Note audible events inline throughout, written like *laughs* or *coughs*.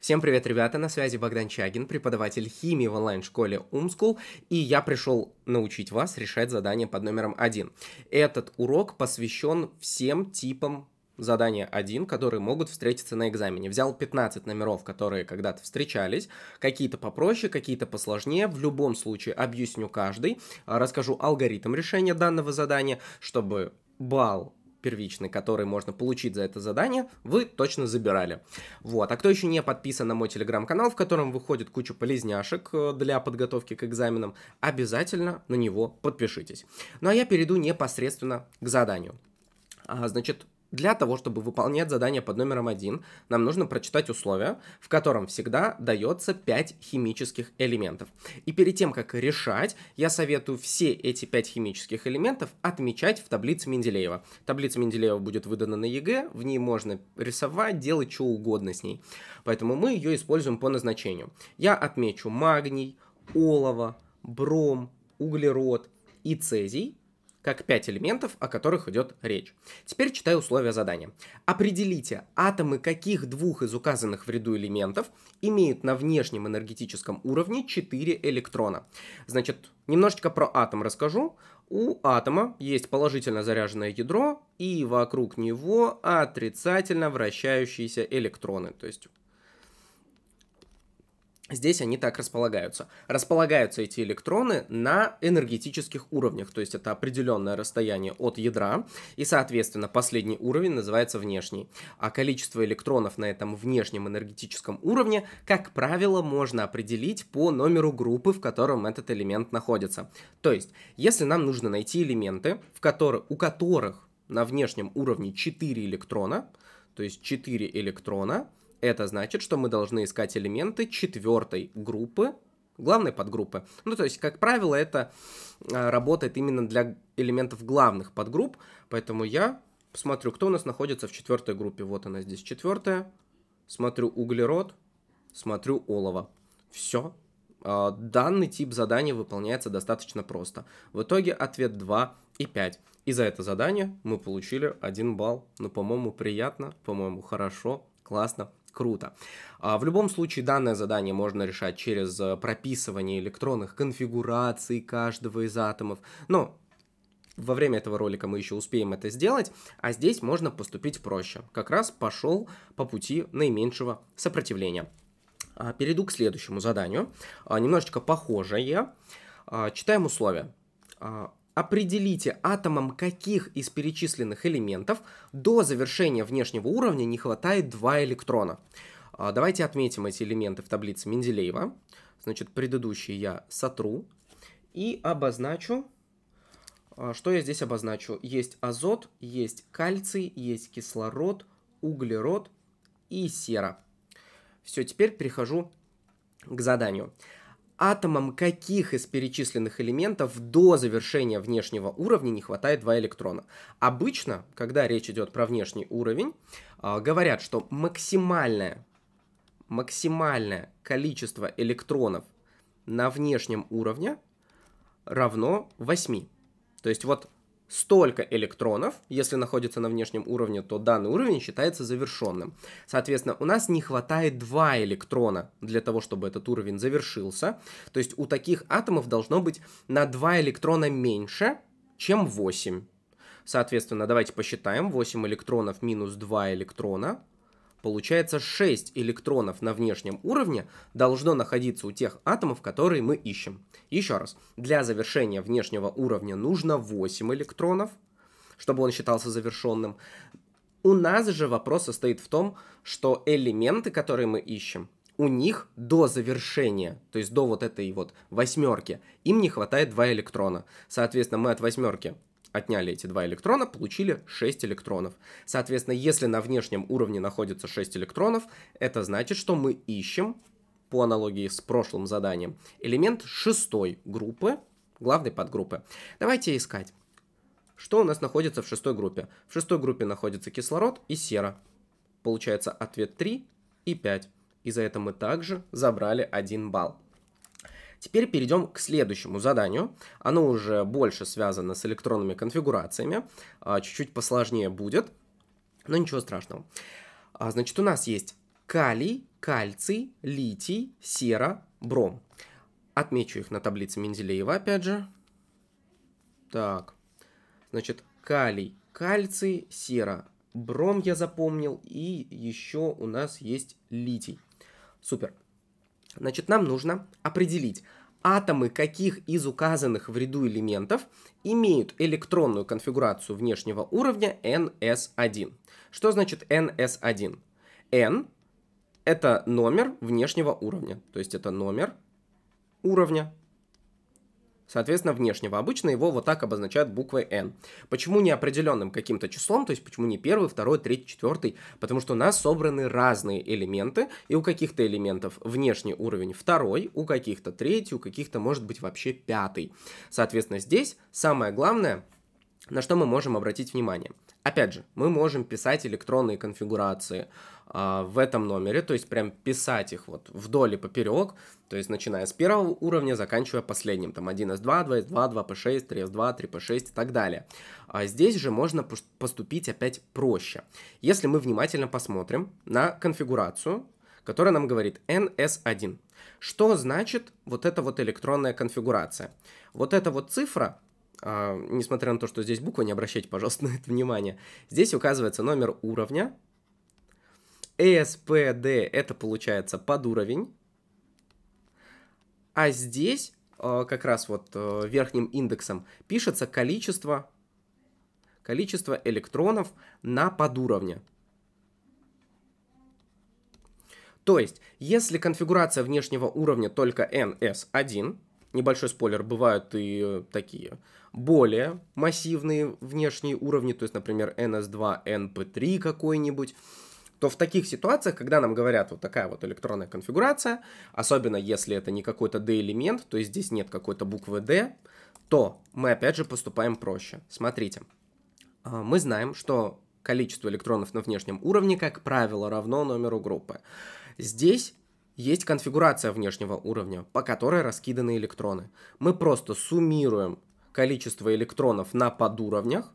Всем привет, ребята, на связи Богдан Чагин, преподаватель химии в онлайн-школе Умскул, и я пришел научить вас решать задание под номером 1. Этот урок посвящен всем типам задания 1, которые могут встретиться на экзамене. Взял 15 номеров, которые когда-то встречались, какие-то попроще, какие-то посложнее. В любом случае объясню каждый, расскажу алгоритм решения данного задания, чтобы балл первичный, который можно получить за это задание, вы точно забирали. Вот. А кто еще не подписан на мой телеграм-канал, в котором выходит куча полезняшек э, для подготовки к экзаменам, обязательно на него подпишитесь. Ну а я перейду непосредственно к заданию. А, значит, для того, чтобы выполнять задание под номером один, нам нужно прочитать условия, в котором всегда дается 5 химических элементов. И перед тем, как решать, я советую все эти 5 химических элементов отмечать в таблице Менделеева. Таблица Менделеева будет выдана на ЕГЭ, в ней можно рисовать, делать что угодно с ней. Поэтому мы ее используем по назначению. Я отмечу магний, олово, бром, углерод и цезий как пять элементов, о которых идет речь. Теперь читаю условия задания. Определите, атомы каких двух из указанных в ряду элементов имеют на внешнем энергетическом уровне 4 электрона. Значит, немножечко про атом расскажу. У атома есть положительно заряженное ядро и вокруг него отрицательно вращающиеся электроны. То есть Здесь они так располагаются. Располагаются эти электроны на энергетических уровнях, то есть это определенное расстояние от ядра, и, соответственно, последний уровень называется внешний. А количество электронов на этом внешнем энергетическом уровне, как правило, можно определить по номеру группы, в котором этот элемент находится. То есть, если нам нужно найти элементы, в которые, у которых на внешнем уровне 4 электрона, то есть 4 электрона, это значит, что мы должны искать элементы четвертой группы, главной подгруппы. Ну, то есть, как правило, это а, работает именно для элементов главных подгрупп, поэтому я смотрю, кто у нас находится в четвертой группе. Вот она здесь четвертая. Смотрю углерод, смотрю олово. Все. А, данный тип задания выполняется достаточно просто. В итоге ответ 2 и 5. И за это задание мы получили 1 балл. Ну, по-моему, приятно, по-моему, хорошо, классно. Круто. А, в любом случае, данное задание можно решать через э, прописывание электронных конфигураций каждого из атомов. Но во время этого ролика мы еще успеем это сделать, а здесь можно поступить проще. Как раз пошел по пути наименьшего сопротивления. А, перейду к следующему заданию. А, немножечко похожее. Читаем условия. Определите атомом каких из перечисленных элементов до завершения внешнего уровня не хватает 2 электрона. А, давайте отметим эти элементы в таблице Менделеева. Значит, предыдущие я сотру и обозначу, а, что я здесь обозначу. Есть азот, есть кальций, есть кислород, углерод и сера. Все, теперь перехожу к заданию атомам каких из перечисленных элементов до завершения внешнего уровня не хватает 2 электрона. Обычно, когда речь идет про внешний уровень, а, говорят, что максимальное, максимальное количество электронов на внешнем уровне равно 8. То есть вот столько электронов, если находится на внешнем уровне, то данный уровень считается завершенным. Соответственно, у нас не хватает 2 электрона для того, чтобы этот уровень завершился. То есть у таких атомов должно быть на 2 электрона меньше, чем 8. Соответственно, давайте посчитаем. 8 электронов минус 2 электрона Получается, 6 электронов на внешнем уровне должно находиться у тех атомов, которые мы ищем. Еще раз, для завершения внешнего уровня нужно 8 электронов, чтобы он считался завершенным. У нас же вопрос состоит в том, что элементы, которые мы ищем, у них до завершения, то есть до вот этой вот восьмерки, им не хватает 2 электрона. Соответственно, мы от восьмерки отняли эти два электрона, получили 6 электронов. Соответственно, если на внешнем уровне находится 6 электронов, это значит, что мы ищем, по аналогии с прошлым заданием, элемент шестой группы, главной подгруппы. Давайте искать. Что у нас находится в шестой группе? В шестой группе находится кислород и сера. Получается ответ 3 и 5. И за это мы также забрали 1 балл. Теперь перейдем к следующему заданию. Оно уже больше связано с электронными конфигурациями, а, чуть-чуть посложнее будет, но ничего страшного. А, значит, у нас есть калий, кальций, литий, сера, бром. Отмечу их на таблице Менделеева, опять же. Так, значит, калий, кальций, сера, бром я запомнил, и еще у нас есть литий. Супер. Значит, нам нужно определить, атомы каких из указанных в ряду элементов имеют электронную конфигурацию внешнего уровня NS1. Что значит NS1? N — это номер внешнего уровня, то есть это номер уровня соответственно, внешнего. Обычно его вот так обозначают буквой N. Почему не определенным каким-то числом, то есть почему не первый, второй, третий, четвертый? Потому что у нас собраны разные элементы, и у каких-то элементов внешний уровень второй, у каких-то третий, у каких-то может быть вообще пятый. Соответственно, здесь самое главное, на что мы можем обратить внимание. Опять же, мы можем писать электронные конфигурации, а, в этом номере, то есть прям писать их вот вдоль и поперек, то есть начиная с первого уровня, заканчивая последним, там 1s2, 2s2, 2p6, 3s2, 3p6 и так далее. А здесь же можно поступить опять проще. Если мы внимательно посмотрим на конфигурацию, которая нам говорит NS1. Что значит вот эта вот электронная конфигурация? Вот эта вот цифра, э, несмотря на то, что здесь буква, не обращайте, пожалуйста, *laughs* на это внимание, здесь указывается номер уровня, ESPD это получается под уровень. А здесь э, как раз вот э, верхним индексом пишется количество, количество электронов на подуровне. То есть, если конфигурация внешнего уровня только NS1, небольшой спойлер, бывают и э, такие более массивные внешние уровни, то есть, например, NS2, NP3 какой-нибудь, то в таких ситуациях, когда нам говорят вот такая вот электронная конфигурация, особенно если это не какой-то D-элемент, то есть здесь нет какой-то буквы D, то мы опять же поступаем проще. Смотрите, а, мы знаем, что количество электронов на внешнем уровне, как правило, равно номеру группы. Здесь есть конфигурация внешнего уровня, по которой раскиданы электроны. Мы просто суммируем количество электронов на подуровнях,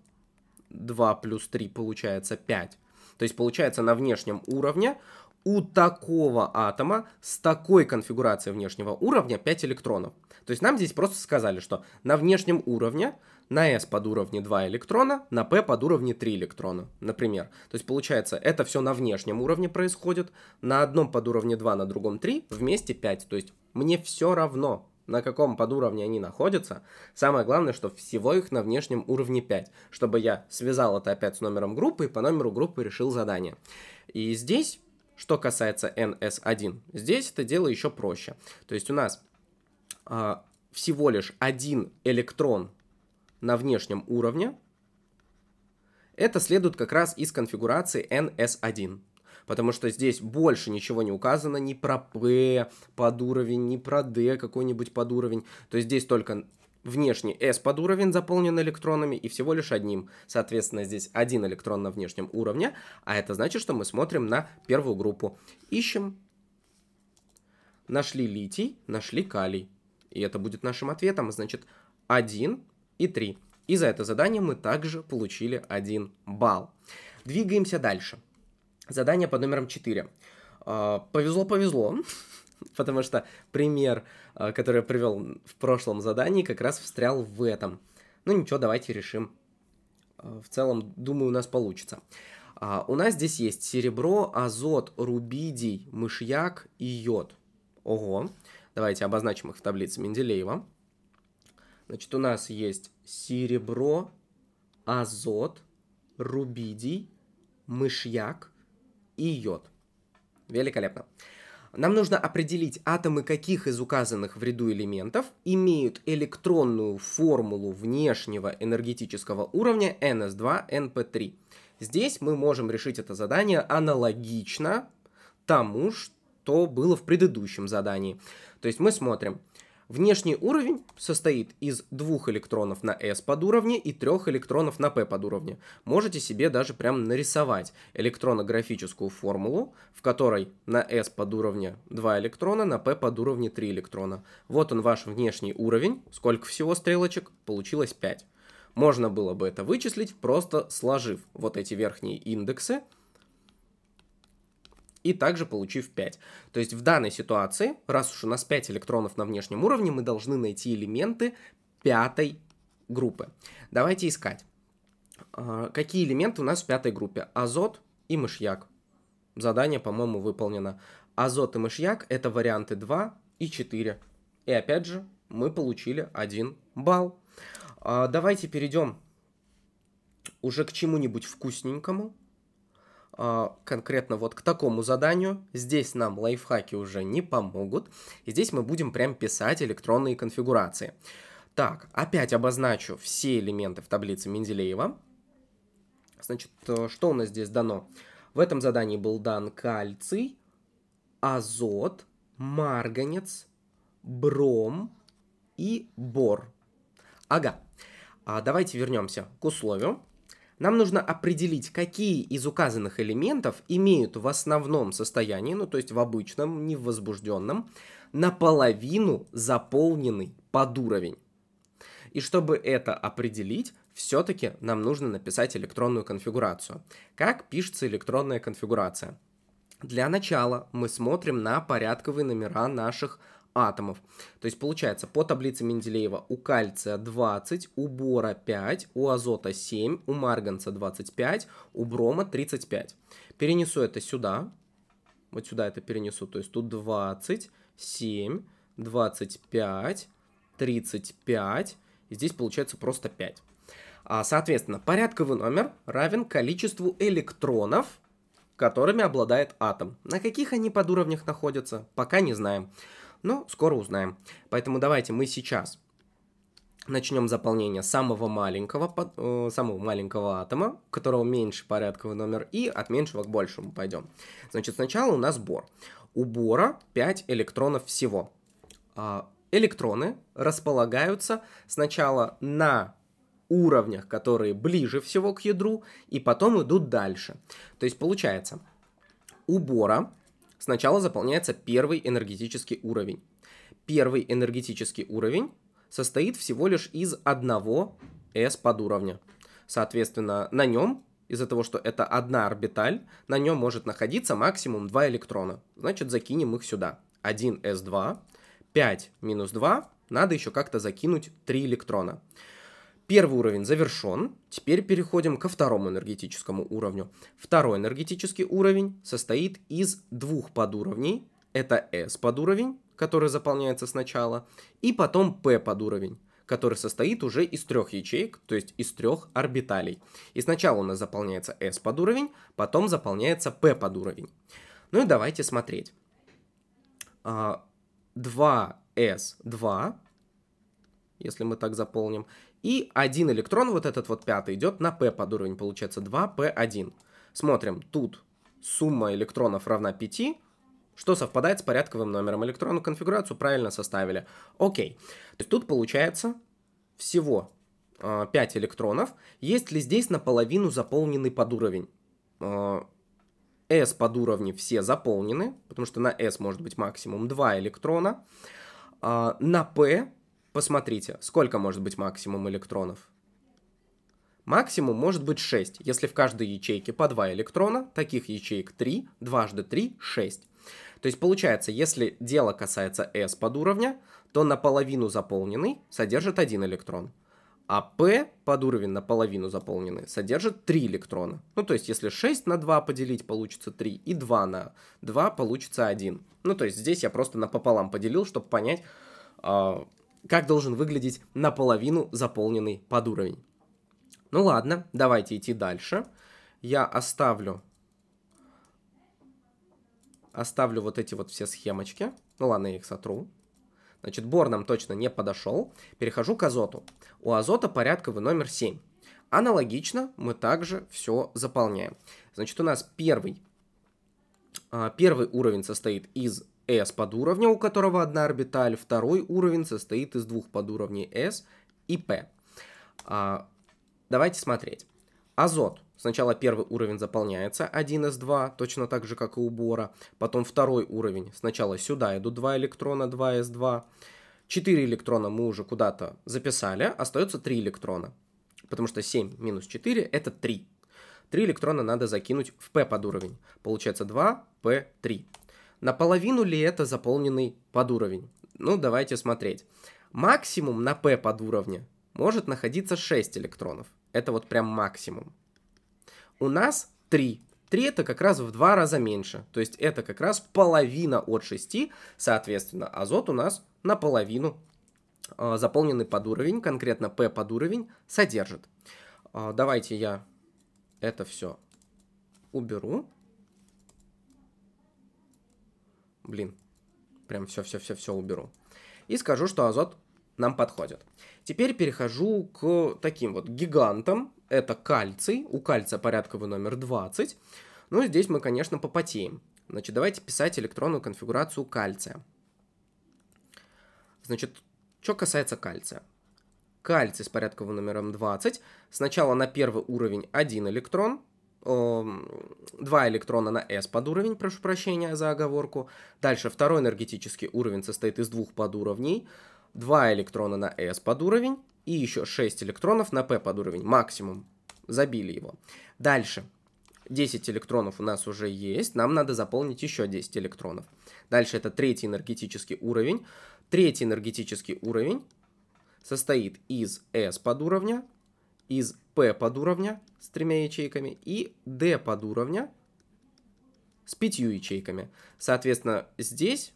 2 плюс 3 получается 5, то есть получается на внешнем уровне у такого атома с такой конфигурацией внешнего уровня 5 электронов. То есть нам здесь просто сказали, что на внешнем уровне на S под уровне 2 электрона, на P под уровне 3 электрона, например. То есть получается, это все на внешнем уровне происходит, на одном под уровне 2, на другом 3, вместе 5. То есть мне все равно, на каком подуровне они находятся. Самое главное, что всего их на внешнем уровне 5, чтобы я связал это опять с номером группы и по номеру группы решил задание. И здесь, что касается NS1, здесь это дело еще проще. То есть у нас э, всего лишь один электрон на внешнем уровне. Это следует как раз из конфигурации NS1 потому что здесь больше ничего не указано ни про P под уровень, ни про D какой-нибудь под уровень. То есть здесь только внешний S под уровень заполнен электронами и всего лишь одним. Соответственно, здесь один электрон на внешнем уровне, а это значит, что мы смотрим на первую группу. Ищем. Нашли литий, нашли калий. И это будет нашим ответом, значит, 1 и 3. И за это задание мы также получили 1 балл. Двигаемся дальше. Задание под номером 4. А, Повезло-повезло, *laughs* потому что пример, а, который я привел в прошлом задании, как раз встрял в этом. Ну ничего, давайте решим. А, в целом, думаю, у нас получится. У нас здесь есть серебро, азот, рубидий, мышьяк и йод. Ого. Давайте обозначим их в таблице Менделеева. Значит, у нас есть серебро, азот, рубидий, мышьяк и йод. Великолепно. Нам нужно определить атомы каких из указанных в ряду элементов имеют электронную формулу внешнего энергетического уровня NS2-NP3. Здесь мы можем решить это задание аналогично тому, что было в предыдущем задании. То есть мы смотрим, Внешний уровень состоит из двух электронов на S подуровне и трех электронов на P подуровне. Можете себе даже прям нарисовать электронографическую формулу, в которой на S подуровне 2 электрона, на P подуровне 3 электрона. Вот он ваш внешний уровень. Сколько всего стрелочек? Получилось 5. Можно было бы это вычислить, просто сложив вот эти верхние индексы и также получив 5. То есть в данной ситуации, раз уж у нас 5 электронов на внешнем уровне, мы должны найти элементы пятой группы. Давайте искать. А, какие элементы у нас в пятой группе? Азот и мышьяк. Задание, по-моему, выполнено. Азот и мышьяк — это варианты 2 и 4. И опять же, мы получили 1 балл. А, давайте перейдем уже к чему-нибудь вкусненькому. А, конкретно вот к такому заданию. Здесь нам лайфхаки уже не помогут. И здесь мы будем прям писать электронные конфигурации. Так, опять обозначу все элементы в таблице Менделеева. Значит, э, что у нас здесь дано? В этом задании был дан кальций, азот, марганец, бром и бор. Ага, а давайте вернемся к условию. Нам нужно определить, какие из указанных элементов имеют в основном состоянии, ну то есть в обычном, не в возбужденном, наполовину заполненный под уровень. И чтобы это определить, все-таки нам нужно написать электронную конфигурацию. Как пишется электронная конфигурация? Для начала мы смотрим на порядковые номера наших элементов атомов. То есть получается по таблице Менделеева у кальция 20, у бора 5, у азота 7, у марганца 25, у брома 35. Перенесу это сюда, вот сюда это перенесу, то есть тут 20, 7, 25, 35, и здесь получается просто 5. А, соответственно, порядковый номер равен количеству электронов, которыми обладает атом. На каких они подуровнях находятся, пока не знаем но скоро узнаем. Поэтому давайте мы сейчас начнем заполнение самого маленького, под, э, самого маленького атома, у которого меньше порядковый номер, и от меньшего к большему пойдем. Значит, сначала у нас бор. У бора 5 электронов всего. А, электроны располагаются сначала на уровнях, которые ближе всего к ядру, и потом идут дальше. То есть получается, у бора Сначала заполняется первый энергетический уровень. Первый энергетический уровень состоит всего лишь из одного S подуровня. Соответственно, на нем из-за того, что это одна орбиталь, на нем может находиться максимум 2 электрона. Значит, закинем их сюда. 1 S2, 5 минус 2, надо еще как-то закинуть 3 электрона. Первый уровень завершен. Теперь переходим ко второму энергетическому уровню. Второй энергетический уровень состоит из двух подуровней. Это S подуровень, который заполняется сначала, и потом P подуровень который состоит уже из трех ячеек, то есть из трех орбиталей. И сначала у нас заполняется S под уровень, потом заполняется P под уровень. Ну и давайте смотреть. 2S2, а, если мы так заполним, и один электрон, вот этот вот пятый, идет на p под уровень, получается 2p1. Смотрим, тут сумма электронов равна 5, что совпадает с порядковым номером. электрона конфигурацию правильно составили. Окей. То есть тут получается всего 5 а, электронов. Есть ли здесь наполовину заполненный подуровень? А, S под уровни все заполнены, потому что на S может быть максимум 2 электрона. А, на P Посмотрите, сколько может быть максимум электронов? Максимум может быть 6, если в каждой ячейке по 2 электрона, таких ячеек 3, дважды 3 – 6. То есть получается, если дело касается S подуровня, то наполовину заполненный содержит 1 электрон, а P подуровень наполовину заполненный содержит 3 электрона. Ну то есть если 6 на 2 поделить получится 3 и 2 на 2 получится 1. Ну то есть здесь я просто напополам поделил, чтобы понять, а, как должен выглядеть наполовину заполненный под уровень. Ну ладно, давайте идти дальше. Я оставлю оставлю вот эти вот все схемочки. Ну ладно, я их сотру. Значит, бор нам точно не подошел. Перехожу к азоту. У азота порядковый номер 7. Аналогично мы также все заполняем. Значит, у нас первый, а, первый уровень состоит из S подуровня, у которого одна орбиталь, второй уровень состоит из двух подуровней S и P. А, давайте смотреть. Азот. Сначала первый уровень заполняется 1s2, точно так же, как и у бора. Потом второй уровень. Сначала сюда идут 2 электрона, 2s2. 4 электрона мы уже куда-то записали, остается 3 электрона. Потому что 7 минус 4 это 3. 3 электрона надо закинуть в p под уровень. Получается 2p3. Наполовину ли это заполненный подуровень? Ну, давайте смотреть. Максимум на P подуровне может находиться 6 электронов. Это вот прям максимум. У нас 3. 3 это как раз в 2 раза меньше. То есть это как раз половина от 6. Соответственно, азот у нас наполовину э, заполненный под уровень, конкретно P под уровень, содержит. Э, давайте я это все уберу. блин, прям все-все-все-все уберу. И скажу, что азот нам подходит. Теперь перехожу к таким вот гигантам. Это кальций. У кальция порядковый номер 20. Ну, здесь мы, конечно, попотеем. Значит, давайте писать электронную конфигурацию кальция. Значит, что касается кальция. Кальций с порядковым номером 20. Сначала на первый уровень один электрон, Эм, два электрона на S подуровень, прошу прощения за оговорку. Дальше второй энергетический уровень состоит из двух подуровней, два электрона на S подуровень и еще 6 электронов на P подуровень, максимум. Забили его. Дальше. 10 электронов у нас уже есть, нам надо заполнить еще 10 электронов. Дальше это третий энергетический уровень. Третий энергетический уровень состоит из S подуровня, из P подуровня с тремя ячейками и D подуровня с пятью ячейками. Соответственно, здесь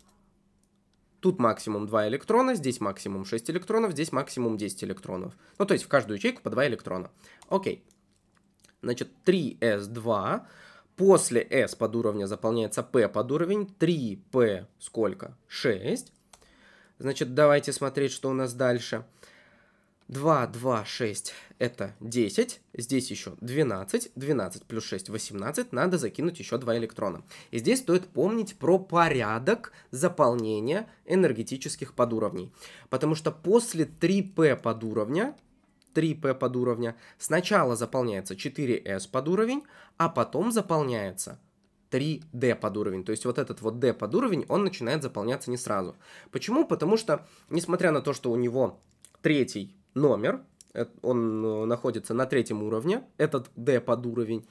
тут максимум 2 электрона, здесь максимум 6 электронов, здесь максимум 10 электронов. Ну, то есть в каждую ячейку по 2 электрона. Окей. Значит, 3s2. После s под уровня заполняется p под уровень. 3p сколько? 6. Значит, давайте смотреть, что у нас дальше. 2, 2, 6, это 10, здесь еще 12, 12 плюс 6, 18, надо закинуть еще 2 электрона. И здесь стоит помнить про порядок заполнения энергетических подуровней, потому что после 3p подуровня 3P подуровня сначала заполняется 4S подуровень а потом заполняется 3D подуровень То есть вот этот вот D подуровень он начинает заполняться не сразу. Почему? Потому что, несмотря на то, что у него третий номер, Э, он э, находится на третьем уровне, этот D под уровень.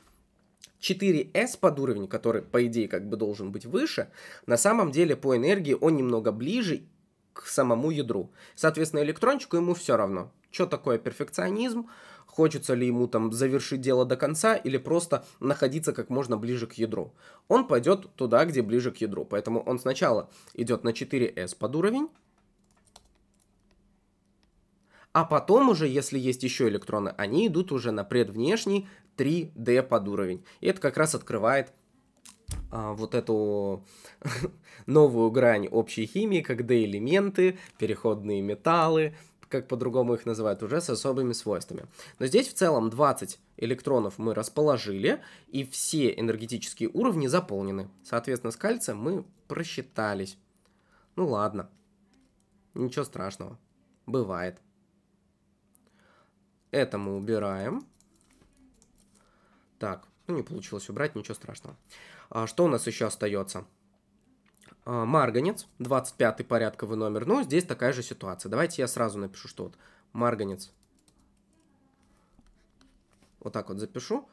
4S под уровень, который, по идее, как бы должен быть выше, на самом деле по энергии он немного ближе к самому ядру. Соответственно, электрончику ему все равно. Что такое перфекционизм? Хочется ли ему там завершить дело до конца или просто находиться как можно ближе к ядру? Он пойдет туда, где ближе к ядру. Поэтому он сначала идет на 4S под уровень, а потом уже, если есть еще электроны, они идут уже на предвнешний 3D под уровень. И это как раз открывает а, вот эту *laughs* новую грань общей химии, как D-элементы, переходные металлы, как по-другому их называют, уже с особыми свойствами. Но здесь в целом 20 электронов мы расположили, и все энергетические уровни заполнены. Соответственно, с кальцием мы просчитались. Ну ладно, ничего страшного, бывает. Это мы убираем. Так, ну не получилось убрать, ничего страшного. А что у нас еще остается? А, марганец, 25 порядковый номер. Ну, здесь такая же ситуация. Давайте я сразу напишу, что вот марганец. Вот так вот запишу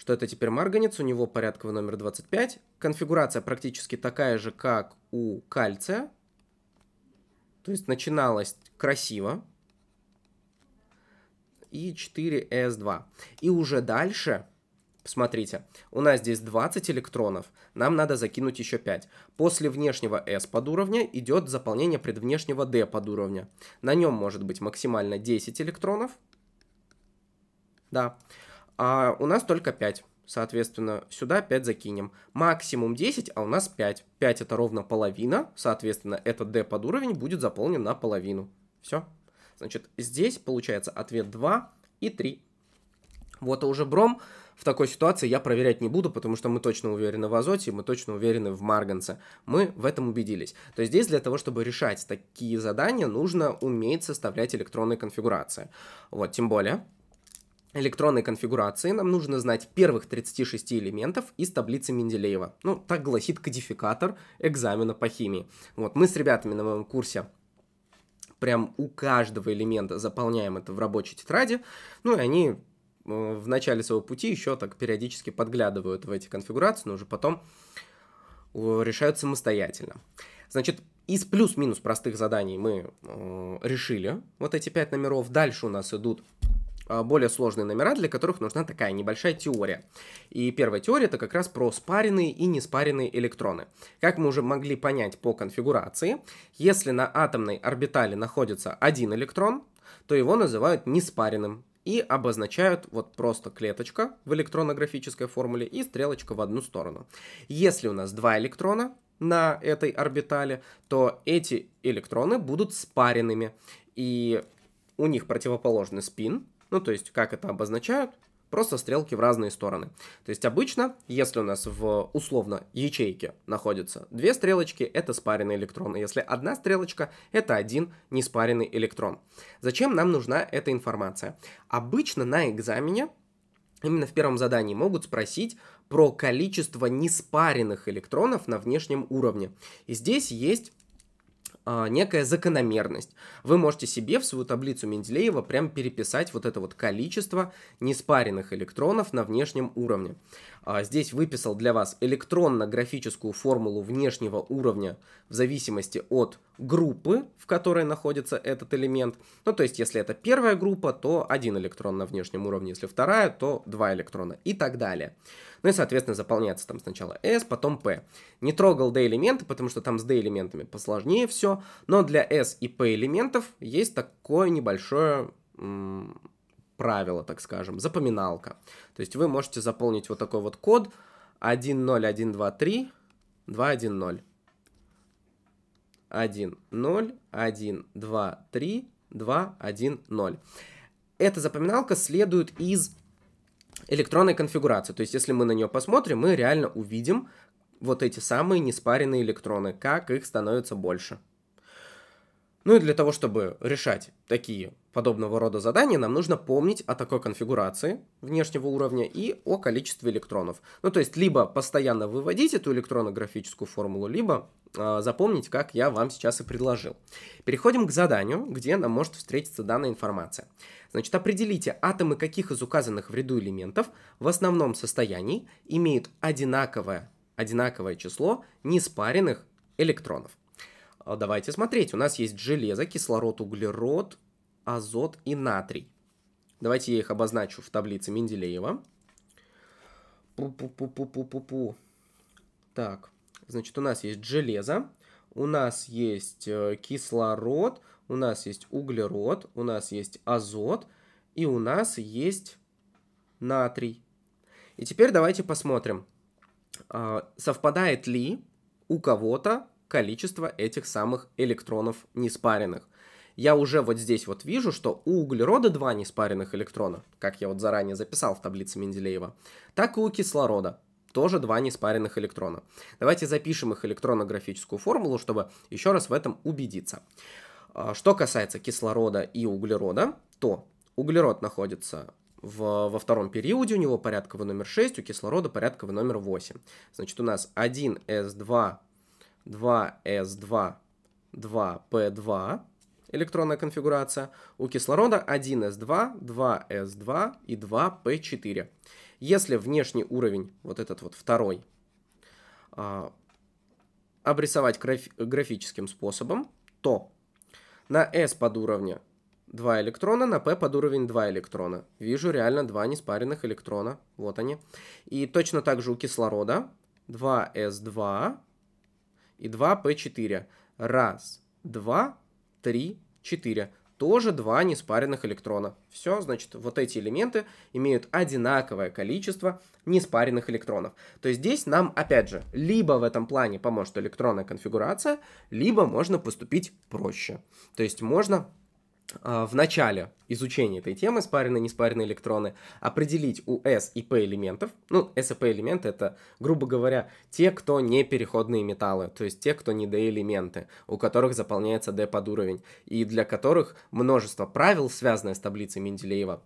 что это теперь марганец, у него порядковый номер 25. Конфигурация практически такая же, как у кальция. То есть начиналась красиво, и 4 s2. И уже дальше, смотрите, у нас здесь 20 электронов, нам надо закинуть еще 5. После внешнего s подуровня идет заполнение предвнешнего d подуровня. На нем может быть максимально 10 электронов, да, а у нас только 5. Соответственно, сюда 5 закинем. Максимум 10, а у нас 5. 5 это ровно половина. Соответственно, этот D подуровень будет заполнен наполовину. Все. Значит, здесь получается ответ 2 и 3. Вот, а уже бром в такой ситуации я проверять не буду, потому что мы точно уверены в азоте, мы точно уверены в марганце. Мы в этом убедились. То есть здесь для того, чтобы решать такие задания, нужно уметь составлять электронные конфигурации. Вот, тем более, электронной конфигурации нам нужно знать первых 36 элементов из таблицы Менделеева. Ну, так гласит кодификатор экзамена по химии. Вот, мы с ребятами на моем курсе прям у каждого элемента заполняем это в рабочей тетради, ну и они э, в начале своего пути еще так периодически подглядывают в эти конфигурации, но уже потом э, решают самостоятельно. Значит, из плюс-минус простых заданий мы э, решили вот эти пять номеров. Дальше у нас идут Э, более сложные номера, для которых нужна такая небольшая теория. И первая теория это как раз про спаренные и неспаренные электроны. Как мы уже могли понять по конфигурации, если на атомной орбитали находится один электрон, то его называют неспаренным и обозначают вот просто клеточка в электронографической формуле и стрелочка в одну сторону. Если у нас два электрона на этой орбитали, то эти электроны будут спаренными, и у них противоположный спин, ну, то есть, как это обозначают? Просто стрелки в разные стороны. То есть обычно, если у нас в условно ячейке находятся две стрелочки, это спаренные электроны. А если одна стрелочка, это один неспаренный электрон. Зачем нам нужна эта информация? Обычно на экзамене именно в первом задании могут спросить про количество неспаренных электронов на внешнем уровне. И здесь есть а, некая закономерность. Вы можете себе в свою таблицу Менделеева прям переписать вот это вот количество неспаренных электронов на внешнем уровне. А, здесь выписал для вас электронно-графическую формулу внешнего уровня в зависимости от группы, в которой находится этот элемент. Ну, то есть, если это первая группа, то один электрон на внешнем уровне, если вторая, то два электрона и так далее. Ну и, соответственно, заполняется там сначала S, потом P. Не трогал D-элементы, потому что там с D-элементами посложнее все, но для S и P элементов есть такое небольшое правило, так скажем, запоминалка. То есть вы можете заполнить вот такой вот код 10123 210. 1, 0, 1, 2, 3, 2, 1, 0. Эта запоминалка следует из электронной конфигурации. То есть, если мы на нее посмотрим, мы реально увидим вот эти самые неспаренные электроны, как их становится больше. Ну и для того, чтобы решать такие подобного рода задания, нам нужно помнить о такой конфигурации внешнего уровня и о количестве электронов. Ну, то есть, либо постоянно выводить эту электронографическую формулу, либо э, запомнить, как я вам сейчас и предложил. Переходим к заданию, где нам может встретиться данная информация. Значит, определите, атомы каких из указанных в ряду элементов в основном состоянии имеют одинаковое, одинаковое число неспаренных электронов. А, давайте смотреть. У нас есть железо, кислород, углерод, азот и натрий. Давайте я их обозначу в таблице Менделеева. Пу-пу-пу-пу-пу-пу-пу. Так, значит, у нас есть железо, у нас есть э, кислород, у нас есть углерод, у нас есть азот и у нас есть натрий. И теперь давайте посмотрим, а, совпадает ли у кого-то количество этих самых электронов неспаренных я уже вот здесь вот вижу, что у углерода два неспаренных электрона, как я вот заранее записал в таблице Менделеева, так и у кислорода тоже два неспаренных электрона. Давайте запишем их электронографическую формулу, чтобы еще раз в этом убедиться. А, что касается кислорода и углерода, то углерод находится в, во втором периоде, у него порядковый номер 6, у кислорода порядковый номер 8. Значит, у нас 1s2, 2s2, 2p2, электронная конфигурация, у кислорода 1s2, 2s2 и 2p4. Если внешний уровень, вот этот вот второй, а, обрисовать графи графическим способом, то на s под уровня 2 электрона, на p под уровень 2 электрона. Вижу реально 2 неспаренных электрона. Вот они. И точно так же у кислорода 2s2 и 2p4. Раз, два, 3, 4. Тоже два неспаренных электрона. Все, значит, вот эти элементы имеют одинаковое количество неспаренных электронов. То есть здесь нам, опять же, либо в этом плане поможет электронная конфигурация, либо можно поступить проще. То есть можно Э, в начале изучения этой темы спаренные и неспаренные электроны определить у S и P элементов. Ну, S и P элементы это, грубо говоря, те, кто не переходные металлы, то есть те, кто не D элементы, у которых заполняется D под уровень, и для которых множество правил, связанное с таблицей Менделеева,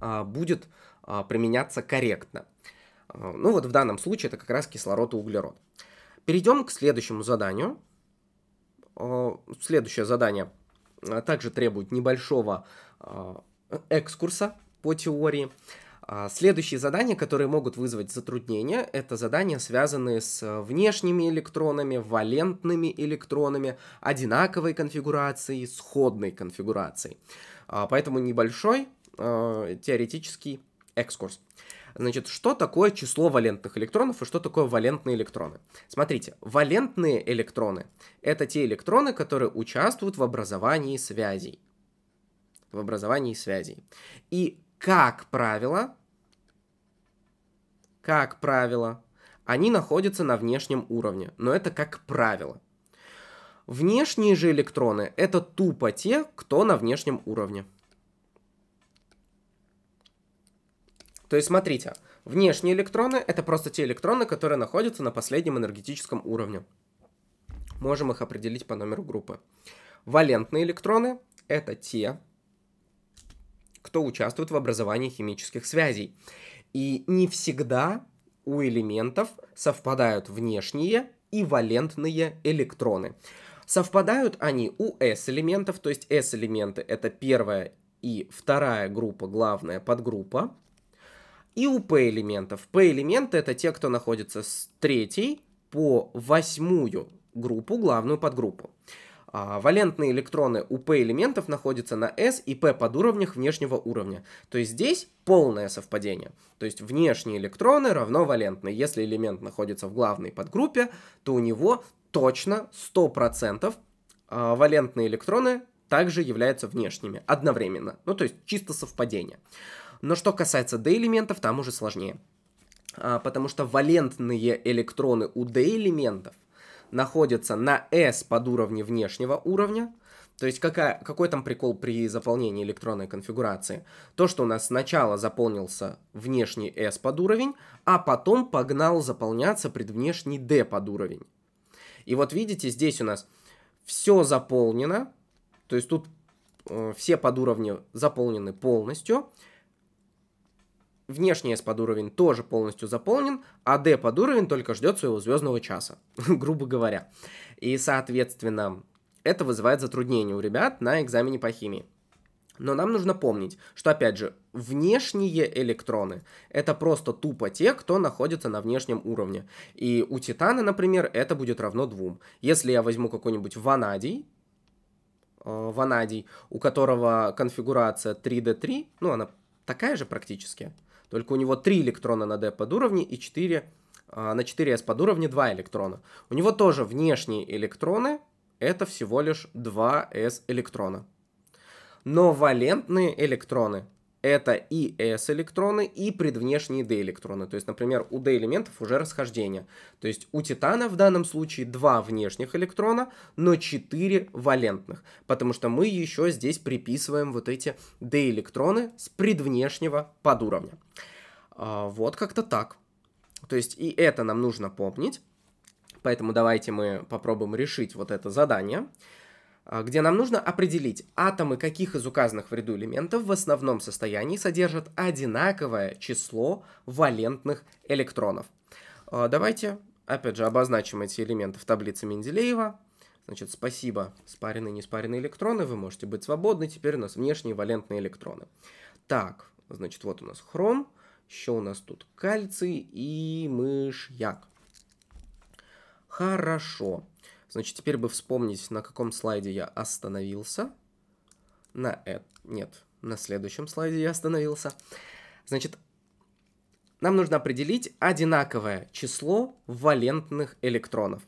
а, будет а, применяться корректно. Э, ну вот в данном случае это как раз кислород и углерод. Перейдем к следующему заданию. Э, следующее задание – а, также требует небольшого а, экскурса по теории. А, следующие задания, которые могут вызвать затруднения, это задания, связанные с э, внешними электронами, валентными электронами, одинаковой конфигурацией, сходной конфигурацией. Поэтому небольшой теоретический экскурс. Значит, что такое число валентных электронов и что такое валентные электроны? Смотрите, валентные электроны — это те электроны, которые участвуют в образовании связей. В образовании связей. И, как правило, как правило, они находятся на внешнем уровне, но это как правило. Внешние же электроны — это тупо те, кто на внешнем уровне. То есть, смотрите, внешние электроны — это просто те электроны, которые находятся на последнем энергетическом уровне. Можем их определить по номеру группы. Валентные электроны — это те, кто участвует в образовании химических связей. И не всегда у элементов совпадают внешние и валентные электроны. Совпадают они у S-элементов, то есть S-элементы это первая и вторая группа, главная подгруппа, и у P-элементов. P-элементы это те, кто находится с третьей по восьмую группу, главную подгруппу. А, валентные электроны у P-элементов находятся на S и P подуровнях внешнего уровня. То есть здесь полное совпадение. То есть внешние электроны равно валентные. Если элемент находится в главной подгруппе, то у него точно 100% а, валентные электроны также являются внешними одновременно. Ну, то есть чисто совпадение. Но что касается D-элементов, там уже сложнее. А, потому что валентные электроны у D-элементов находятся на S под уровне внешнего уровня, то есть какая, какой там прикол при заполнении электронной конфигурации? То, что у нас сначала заполнился внешний S под уровень, а потом погнал заполняться предвнешний D под уровень. И вот видите, здесь у нас все заполнено, то есть тут э, все подуровни заполнены полностью, Внешний S под уровень тоже полностью заполнен, а D под уровень только ждет своего звездного часа, *laughs* грубо говоря. И, соответственно, это вызывает затруднение у ребят на экзамене по химии. Но нам нужно помнить, что, опять же, внешние электроны — это просто тупо те, кто находится на внешнем уровне. И у титана, например, это будет равно двум. Если я возьму какой-нибудь ванадий, э, ванадий, у которого конфигурация 3D3, ну, она такая же практически, только у него 3 электрона на D подуровне и 4 а, на 4s подуровне 2 электрона. У него тоже внешние электроны, это всего лишь 2s электрона. Но валентные электроны это и s-электроны, и предвнешние d-электроны. То есть, например, у d-элементов уже расхождение. То есть у титана в данном случае два внешних электрона, но четыре валентных. Потому что мы еще здесь приписываем вот эти d-электроны с предвнешнего подуровня. А, вот как-то так. То есть и это нам нужно помнить. Поэтому давайте мы попробуем решить вот это задание. А, где нам нужно определить, атомы каких из указанных в ряду элементов в основном состоянии содержат одинаковое число валентных электронов. А, давайте, опять же, обозначим эти элементы в таблице Менделеева. Значит, спасибо, спаренные и неспаренные электроны, вы можете быть свободны, теперь у нас внешние валентные электроны. Так, значит, вот у нас хром, еще у нас тут кальций и мышьяк. Хорошо. Значит, теперь бы вспомнить, на каком слайде я остановился. На э... Нет, на следующем слайде я остановился. Значит, нам нужно определить одинаковое число валентных электронов.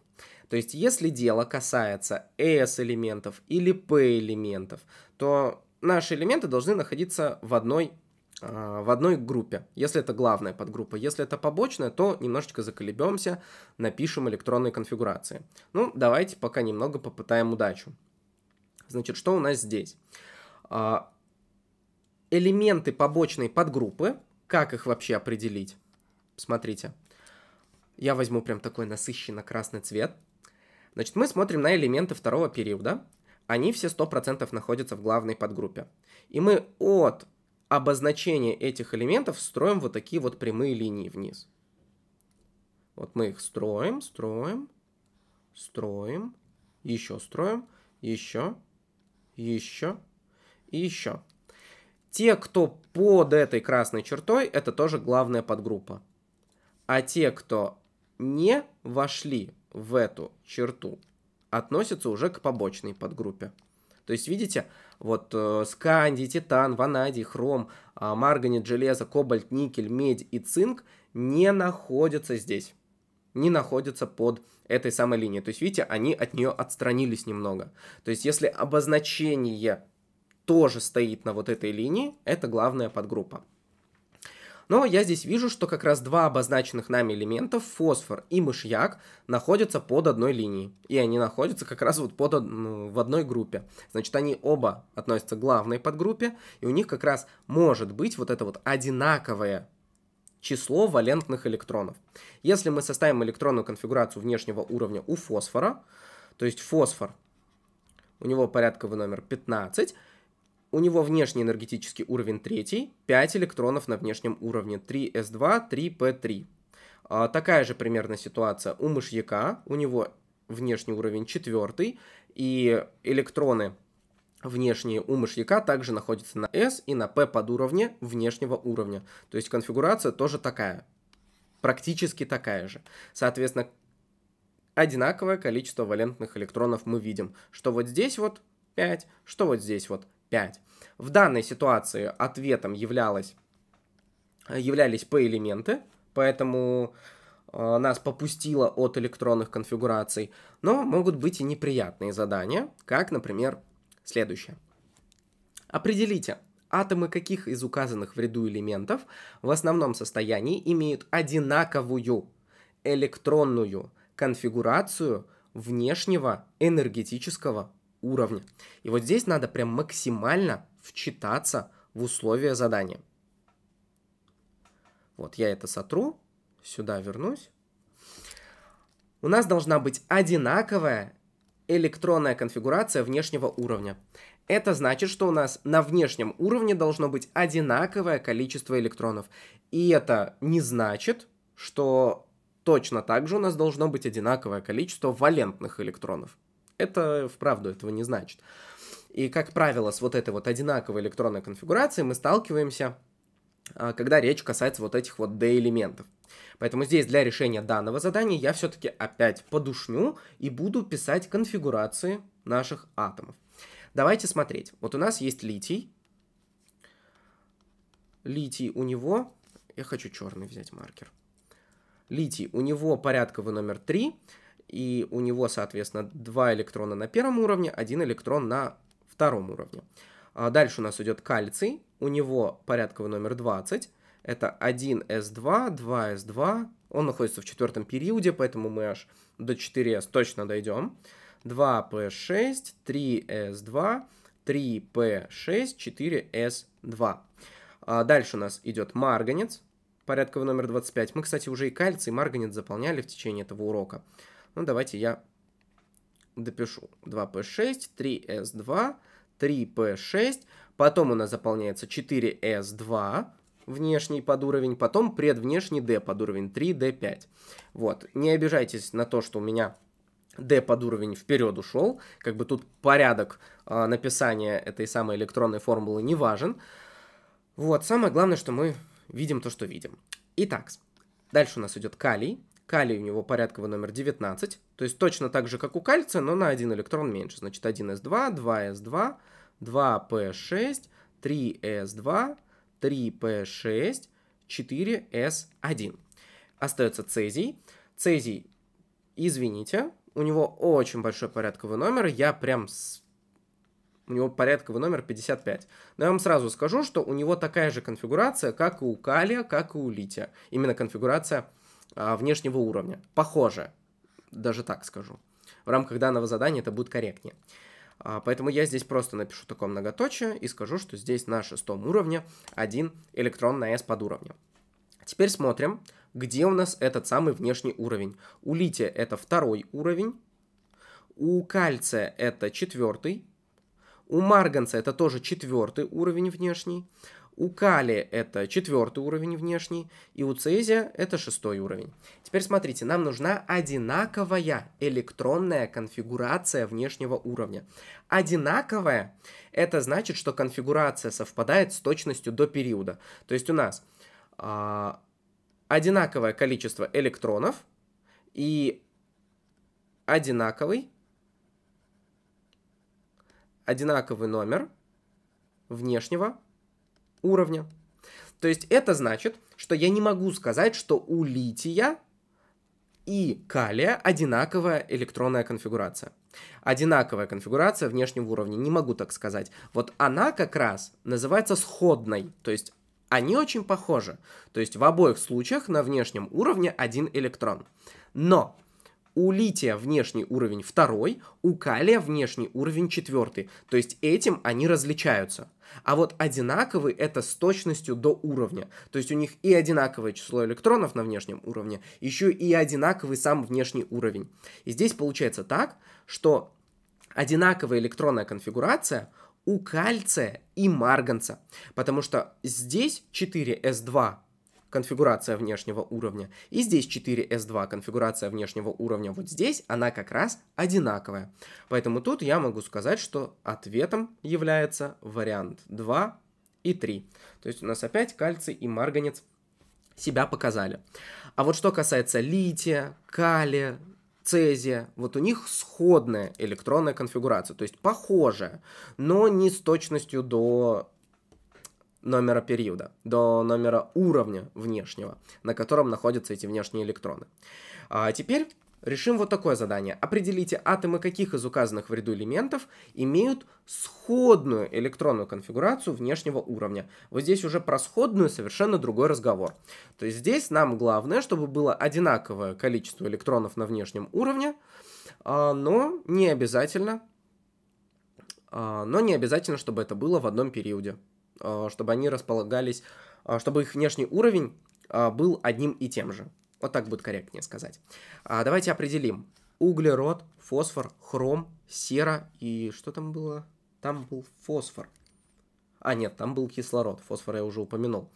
То есть, если дело касается S-элементов или P-элементов, то наши элементы должны находиться в одной а, в одной группе, если это главная подгруппа. Если это побочная, то немножечко заколебемся, напишем электронные конфигурации. Ну, давайте пока немного попытаем удачу. Значит, что у нас здесь? А, элементы побочной подгруппы, как их вообще определить? Смотрите, я возьму прям такой насыщенно красный цвет. Значит, мы смотрим на элементы второго периода, они все 100% находятся в главной подгруппе. И мы от обозначение этих элементов строим вот такие вот прямые линии вниз. Вот мы их строим, строим, строим, еще строим, еще, еще и еще. Те, кто под этой красной чертой, это тоже главная подгруппа. А те, кто не вошли в эту черту, относятся уже к побочной подгруппе. То есть, видите, вот э, скандий, титан, ванадий, хром, э, а, марганит, железо, кобальт, никель, медь и цинк не находятся здесь, не находятся под этой самой линией. То есть, видите, они от нее отстранились немного. То есть, если обозначение тоже стоит на вот этой линии, это главная подгруппа. Но я здесь вижу, что как раз два обозначенных нами элемента, фосфор и мышьяк, находятся под одной линией. И они находятся как раз вот под, ну, в одной группе. Значит, они оба относятся к главной подгруппе, и у них как раз может быть вот это вот одинаковое число валентных электронов. Если мы составим электронную конфигурацию внешнего уровня у фосфора, то есть фосфор, у него порядковый номер 15, у него внешний энергетический уровень третий, 5 электронов на внешнем уровне, 3s2, 3p3. А, такая же примерно ситуация у мышьяка, у него внешний уровень четвертый, и электроны внешние у мышьяка также находятся на S и на P под уровне внешнего уровня. То есть конфигурация тоже такая, практически такая же. Соответственно, одинаковое количество валентных электронов мы видим, что вот здесь вот 5, что вот здесь вот 5. В данной ситуации ответом являлось, э, являлись P-элементы, поэтому э, нас попустило от электронных конфигураций, но могут быть и неприятные задания, как, например, следующее. Определите, атомы каких из указанных в ряду элементов в основном состоянии имеют одинаковую электронную конфигурацию внешнего энергетического уровня. И вот здесь надо прям максимально вчитаться в условия задания. Вот я это сотру, сюда вернусь. У нас должна быть одинаковая электронная конфигурация внешнего уровня. Это значит, что у нас на внешнем уровне должно быть одинаковое количество электронов. И это не значит, что точно так же у нас должно быть одинаковое количество валентных электронов. Это, вправду, этого не значит. И, как правило, с вот этой вот одинаковой электронной конфигурацией мы сталкиваемся, а, когда речь касается вот этих вот D-элементов. Поэтому здесь для решения данного задания я все-таки опять подушню и буду писать конфигурации наших атомов. Давайте смотреть. Вот у нас есть литий. Литий у него... Я хочу черный взять маркер. Литий у него порядковый номер 3 и у него, соответственно, два электрона на первом уровне, один электрон на втором уровне. А дальше у нас идет кальций, у него порядковый номер 20, это 1s2, 2s2, он находится в четвертом периоде, поэтому мы аж до 4s точно дойдем. 2p6, 3s2, 3p6, 4s2. дальше у нас идет марганец, порядковый номер 25. Мы, кстати, уже и кальций, и марганец заполняли в течение этого урока. Ну, давайте я допишу. 2p6, 3s2, 3p6. Потом у нас заполняется 4s2 внешний под уровень, потом предвнешний d под уровень 3d5. Вот, не обижайтесь на то, что у меня d под уровень вперед ушел, как бы тут порядок э, написания этой самой электронной формулы не важен. Вот, самое главное, что мы видим то, что видим. Итак, дальше у нас идет калий, Калий у него порядковый номер 19, то есть точно так же, как у кальция, но на один электрон меньше. Значит, 1s2, 2s2, 2p6, 3s2, 3p6, 4s1. Остается цезий. Цезий, извините, у него очень большой порядковый номер, я прям с у него порядковый номер 55. Но я вам сразу скажу, что у него такая же конфигурация, как и у калия, как и у лития. Именно конфигурация а, внешнего уровня. Похоже, даже так скажу. В рамках данного задания это будет корректнее. А, поэтому я здесь просто напишу такое многоточие и скажу, что здесь на шестом уровне один электрон на S под уровнем. Теперь смотрим, где у нас этот самый внешний уровень. У лития это второй уровень, у кальция это четвертый, у марганца это тоже четвертый уровень внешний, у Кали это четвертый уровень внешний, и у Цезия это шестой уровень. Теперь смотрите, нам нужна одинаковая электронная конфигурация внешнего уровня. Одинаковая – это значит, что конфигурация совпадает с точностью до периода. То есть у нас э, одинаковое количество электронов и одинаковый, одинаковый номер внешнего уровня. То есть это значит, что я не могу сказать, что у лития и калия одинаковая электронная конфигурация. Одинаковая конфигурация внешнего уровня, не могу так сказать. Вот она как раз называется сходной, то есть они очень похожи. То есть в обоих случаях на внешнем уровне один электрон. Но у лития внешний уровень второй, у калия внешний уровень четвертый. То есть этим они различаются. А вот одинаковые это с точностью до уровня. То есть у них и одинаковое число электронов на внешнем уровне, еще и одинаковый сам внешний уровень. И здесь получается так, что одинаковая электронная конфигурация у кальция и марганца. Потому что здесь 4s2 конфигурация внешнего уровня, и здесь 4S2 конфигурация внешнего уровня вот здесь, она как раз одинаковая. Поэтому тут я могу сказать, что ответом является вариант 2 и 3. То есть у нас опять кальций и марганец себя показали. А вот что касается лития, калия, цезия, вот у них сходная электронная конфигурация, то есть похожая, но не с точностью до номера периода, до номера уровня внешнего, на котором находятся эти внешние электроны. А теперь решим вот такое задание. Определите атомы каких из указанных в ряду элементов имеют сходную электронную конфигурацию внешнего уровня. Вот здесь уже про сходную совершенно другой разговор. То есть здесь нам главное, чтобы было одинаковое количество электронов на внешнем уровне, а, но не обязательно, а, но не обязательно, чтобы это было в одном периоде. А, чтобы они располагались, а, чтобы их внешний уровень а, был одним и тем же. Вот так будет корректнее сказать. Давайте определим. Углерод, фосфор, хром, сера и что там было? Там был фосфор. А, нет, там был кислород. Фосфор я уже упомянул.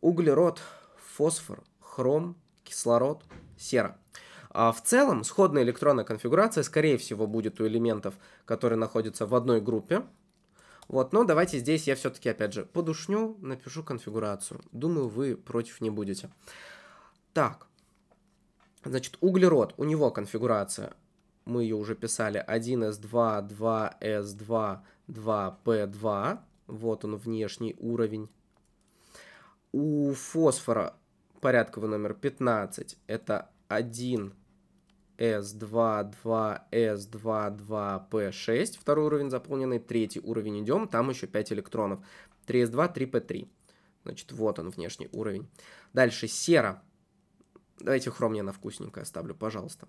Углерод, фосфор, хром, кислород, сера. А в целом, сходная электронная конфигурация, скорее всего, будет у элементов, которые находятся в одной группе, вот, но давайте здесь я все-таки, опять же, подушню, напишу конфигурацию. Думаю, вы против не будете. Так, значит, углерод, у него конфигурация. Мы ее уже писали 1s2, 2s2, 2p2. Вот он, внешний уровень. У фосфора порядковый номер 15. Это 1 S2, 2S2, 2P6, второй уровень заполненный, третий уровень идем, там еще 5 электронов. 3S2, 3P3. Значит, вот он, внешний уровень. Дальше сера. Давайте хром я на вкусненькое оставлю, пожалуйста.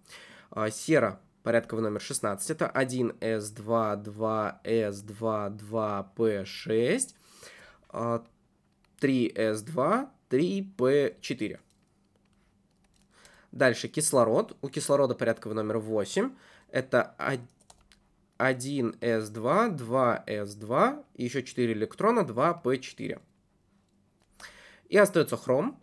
А, сера, порядковый номер 16, это 1S2, 2S2, 2P6, 3S2, 3P4. Дальше кислород. У кислорода порядковый номер 8. Это 1s2, 2s2, и еще 4 электрона, 2p4. И остается хром.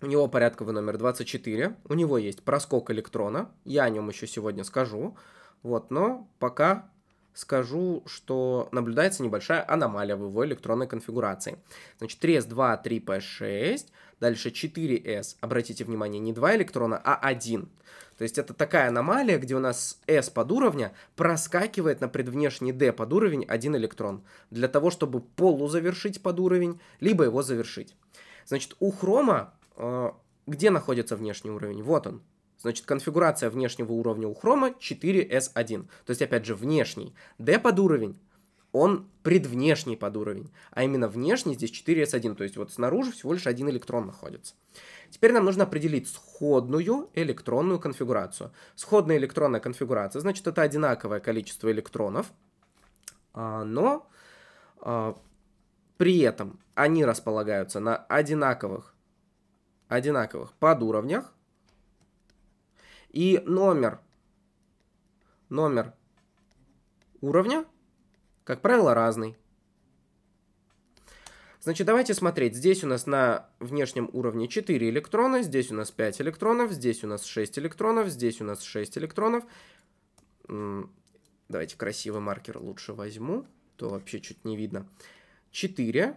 У него порядковый номер 24. У него есть проскок электрона. Я о нем еще сегодня скажу. Вот, но пока скажу, что наблюдается небольшая аномалия в его электронной конфигурации. Значит, 3s2, 3p6 Дальше 4s, обратите внимание, не два электрона, а один То есть это такая аномалия, где у нас s под уровня проскакивает на предвнешний d под уровень 1 электрон, для того, чтобы полузавершить под уровень, либо его завершить. Значит, у хрома э, где находится внешний уровень? Вот он. Значит, конфигурация внешнего уровня у хрома 4s1. То есть, опять же, внешний d под уровень он предвнешний под уровень, а именно внешний здесь 4s1, то есть вот снаружи всего лишь один электрон находится. Теперь нам нужно определить сходную электронную конфигурацию. Сходная электронная конфигурация, значит, это одинаковое количество электронов, а, но а, при этом они располагаются на одинаковых, одинаковых подуровнях, и номер, номер уровня – как правило, разный. Значит, давайте смотреть. Здесь у нас на внешнем уровне 4 электрона, здесь у нас 5 электронов, здесь у нас 6 электронов, здесь у нас 6 электронов. Давайте красивый маркер лучше возьму, то вообще чуть не видно. 4,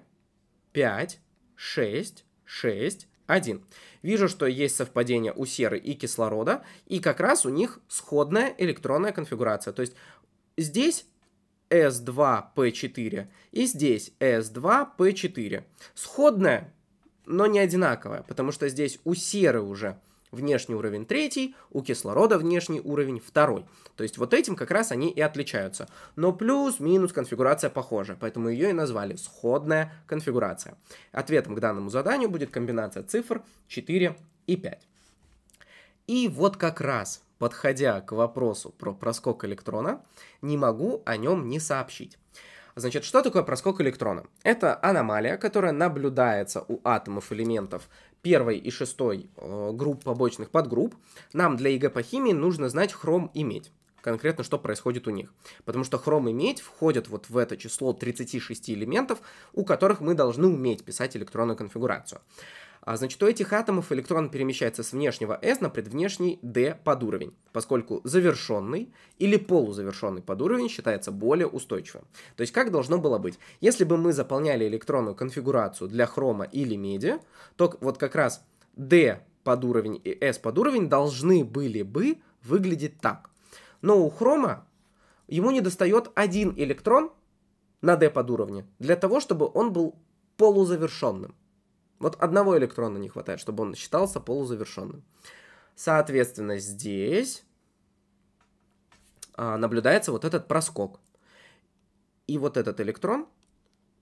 5, 6, 6, 1. Вижу, что есть совпадение у серы и кислорода, и как раз у них сходная электронная конфигурация. То есть здесь S2P4 и здесь S2P4. Сходная, но не одинаковая, потому что здесь у серы уже внешний уровень третий, у кислорода внешний уровень второй. То есть вот этим как раз они и отличаются. Но плюс-минус конфигурация похожа, поэтому ее и назвали сходная конфигурация. Ответом к данному заданию будет комбинация цифр 4 и 5. И вот как раз подходя к вопросу про проскок электрона, не могу о нем не сообщить. Значит, что такое проскок электрона? Это аномалия, которая наблюдается у атомов элементов первой и шестой э, групп побочных подгрупп. Нам для ЕГЭ по химии нужно знать хром и медь конкретно, что происходит у них. Потому что хром и медь входят вот в это число 36 элементов, у которых мы должны уметь писать электронную конфигурацию. А Значит, у этих атомов электрон перемещается с внешнего S на предвнешний D подуровень, поскольку завершенный или полузавершенный подуровень считается более устойчивым. То есть как должно было быть? Если бы мы заполняли электронную конфигурацию для хрома или меди, то вот как раз D подуровень и S подуровень должны были бы выглядеть так. Но у хрома ему не достает один электрон на D подуровне для того, чтобы он был полузавершенным. Вот одного электрона не хватает, чтобы он считался полузавершенным. Соответственно, здесь а, наблюдается вот этот проскок. И вот этот электрон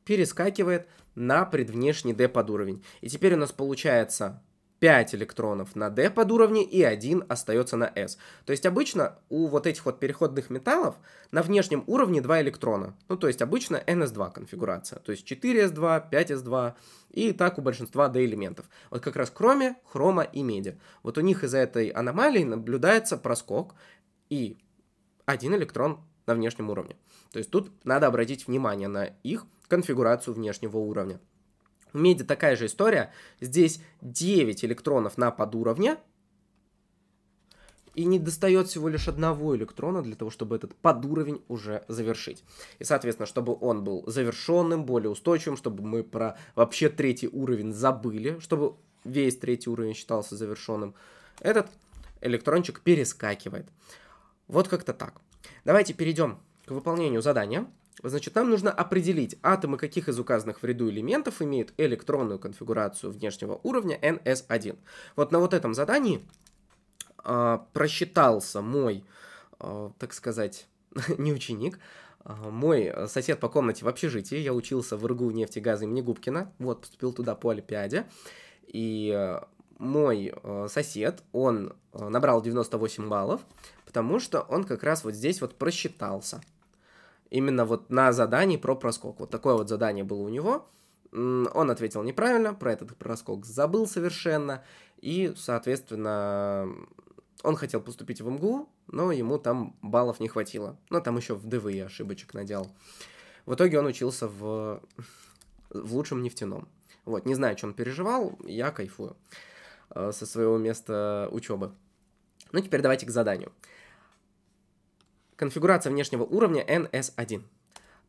перескакивает на предвнешний D под уровень. И теперь у нас получается 5 электронов на D подуровне и 1 остается на S. То есть обычно у вот этих вот переходных металлов на внешнем уровне 2 электрона. Ну, то есть обычно NS2 конфигурация. То есть 4S2, 5S2 и так у большинства D элементов. Вот как раз кроме хрома и меди. Вот у них из-за этой аномалии наблюдается проскок и один электрон на внешнем уровне. То есть тут надо обратить внимание на их конфигурацию внешнего уровня. Меди такая же история. Здесь 9 электронов на подуровне. И не достает всего лишь одного электрона для того, чтобы этот подуровень уже завершить. И, соответственно, чтобы он был завершенным, более устойчивым, чтобы мы про вообще третий уровень забыли, чтобы весь третий уровень считался завершенным, этот электрончик перескакивает. Вот как-то так. Давайте перейдем к выполнению задания. Значит, нам нужно определить, атомы каких из указанных в ряду элементов имеют электронную конфигурацию внешнего уровня NS1. Вот на вот этом задании э, просчитался мой, э, так сказать, *laughs* не ученик, а, мой сосед по комнате в общежитии, я учился в РГУ нефтегаза имени Губкина, вот, поступил туда по Олимпиаде, и мой сосед, он набрал 98 баллов, потому что он как раз вот здесь вот просчитался именно вот на задании про проскок. Вот такое вот задание было у него. Он ответил неправильно, про этот проскок забыл совершенно, и, соответственно, он хотел поступить в МГУ, но ему там баллов не хватило. Но ну, там еще в ДВИ ошибочек надел. В итоге он учился в, в лучшем нефтяном. Вот, не знаю, что он переживал, я кайфую э, со своего места учебы. Ну, теперь давайте к заданию. Конфигурация внешнего уровня NS1.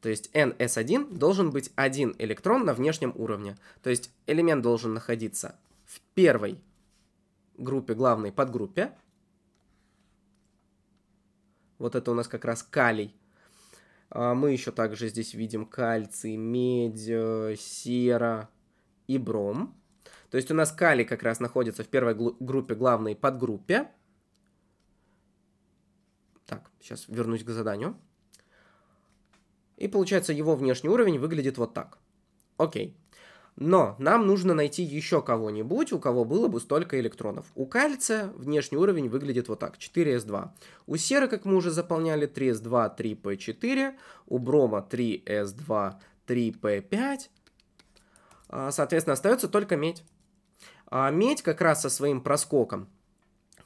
То есть NS1 должен быть один электрон на внешнем уровне. То есть элемент должен находиться в первой группе, главной подгруппе. Вот это у нас как раз калий. А мы еще также здесь видим кальций, медь, э, сера и бром. То есть у нас калий как раз находится в первой группе, главной подгруппе. Так, сейчас вернусь к заданию. И получается, его внешний уровень выглядит вот так. Окей. Но нам нужно найти еще кого-нибудь, у кого было бы столько электронов. У кальция внешний уровень выглядит вот так, 4s2. У серы, как мы уже заполняли, 3s2, 3p4. У брома 3s2, 3p5. А, соответственно, остается только медь. А медь как раз со своим проскоком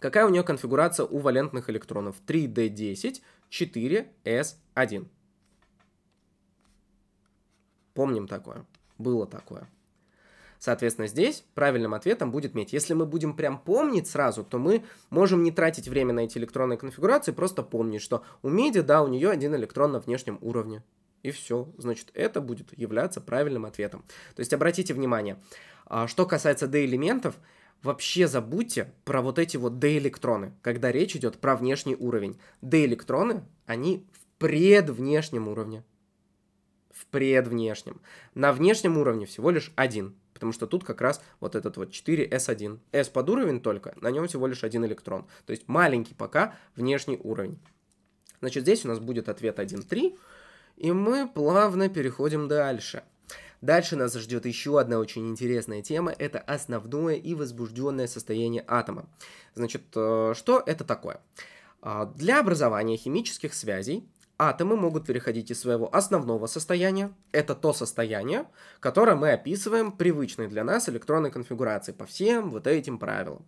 Какая у нее конфигурация у валентных электронов? 3D10, 4S1. Помним такое. Было такое. Соответственно, здесь правильным ответом будет медь. Если мы будем прям помнить сразу, то мы можем не тратить время на эти электронные конфигурации, просто помнить, что у меди, да, у нее один электрон на внешнем уровне. И все. Значит, это будет являться правильным ответом. То есть обратите внимание, а, что касается D-элементов, вообще забудьте про вот эти вот D-электроны, когда речь идет про внешний уровень. D-электроны, они в предвнешнем уровне. В предвнешнем. На внешнем уровне всего лишь один, потому что тут как раз вот этот вот 4S1. S под уровень только, на нем всего лишь один электрон. То есть маленький пока внешний уровень. Значит, здесь у нас будет ответ 1,3, и мы плавно переходим дальше – Дальше нас ждет еще одна очень интересная тема, это основное и возбужденное состояние атома. Значит, э, что это такое? А, для образования химических связей атомы могут переходить из своего основного состояния, это то состояние, которое мы описываем привычной для нас электронной конфигурации по всем вот этим правилам.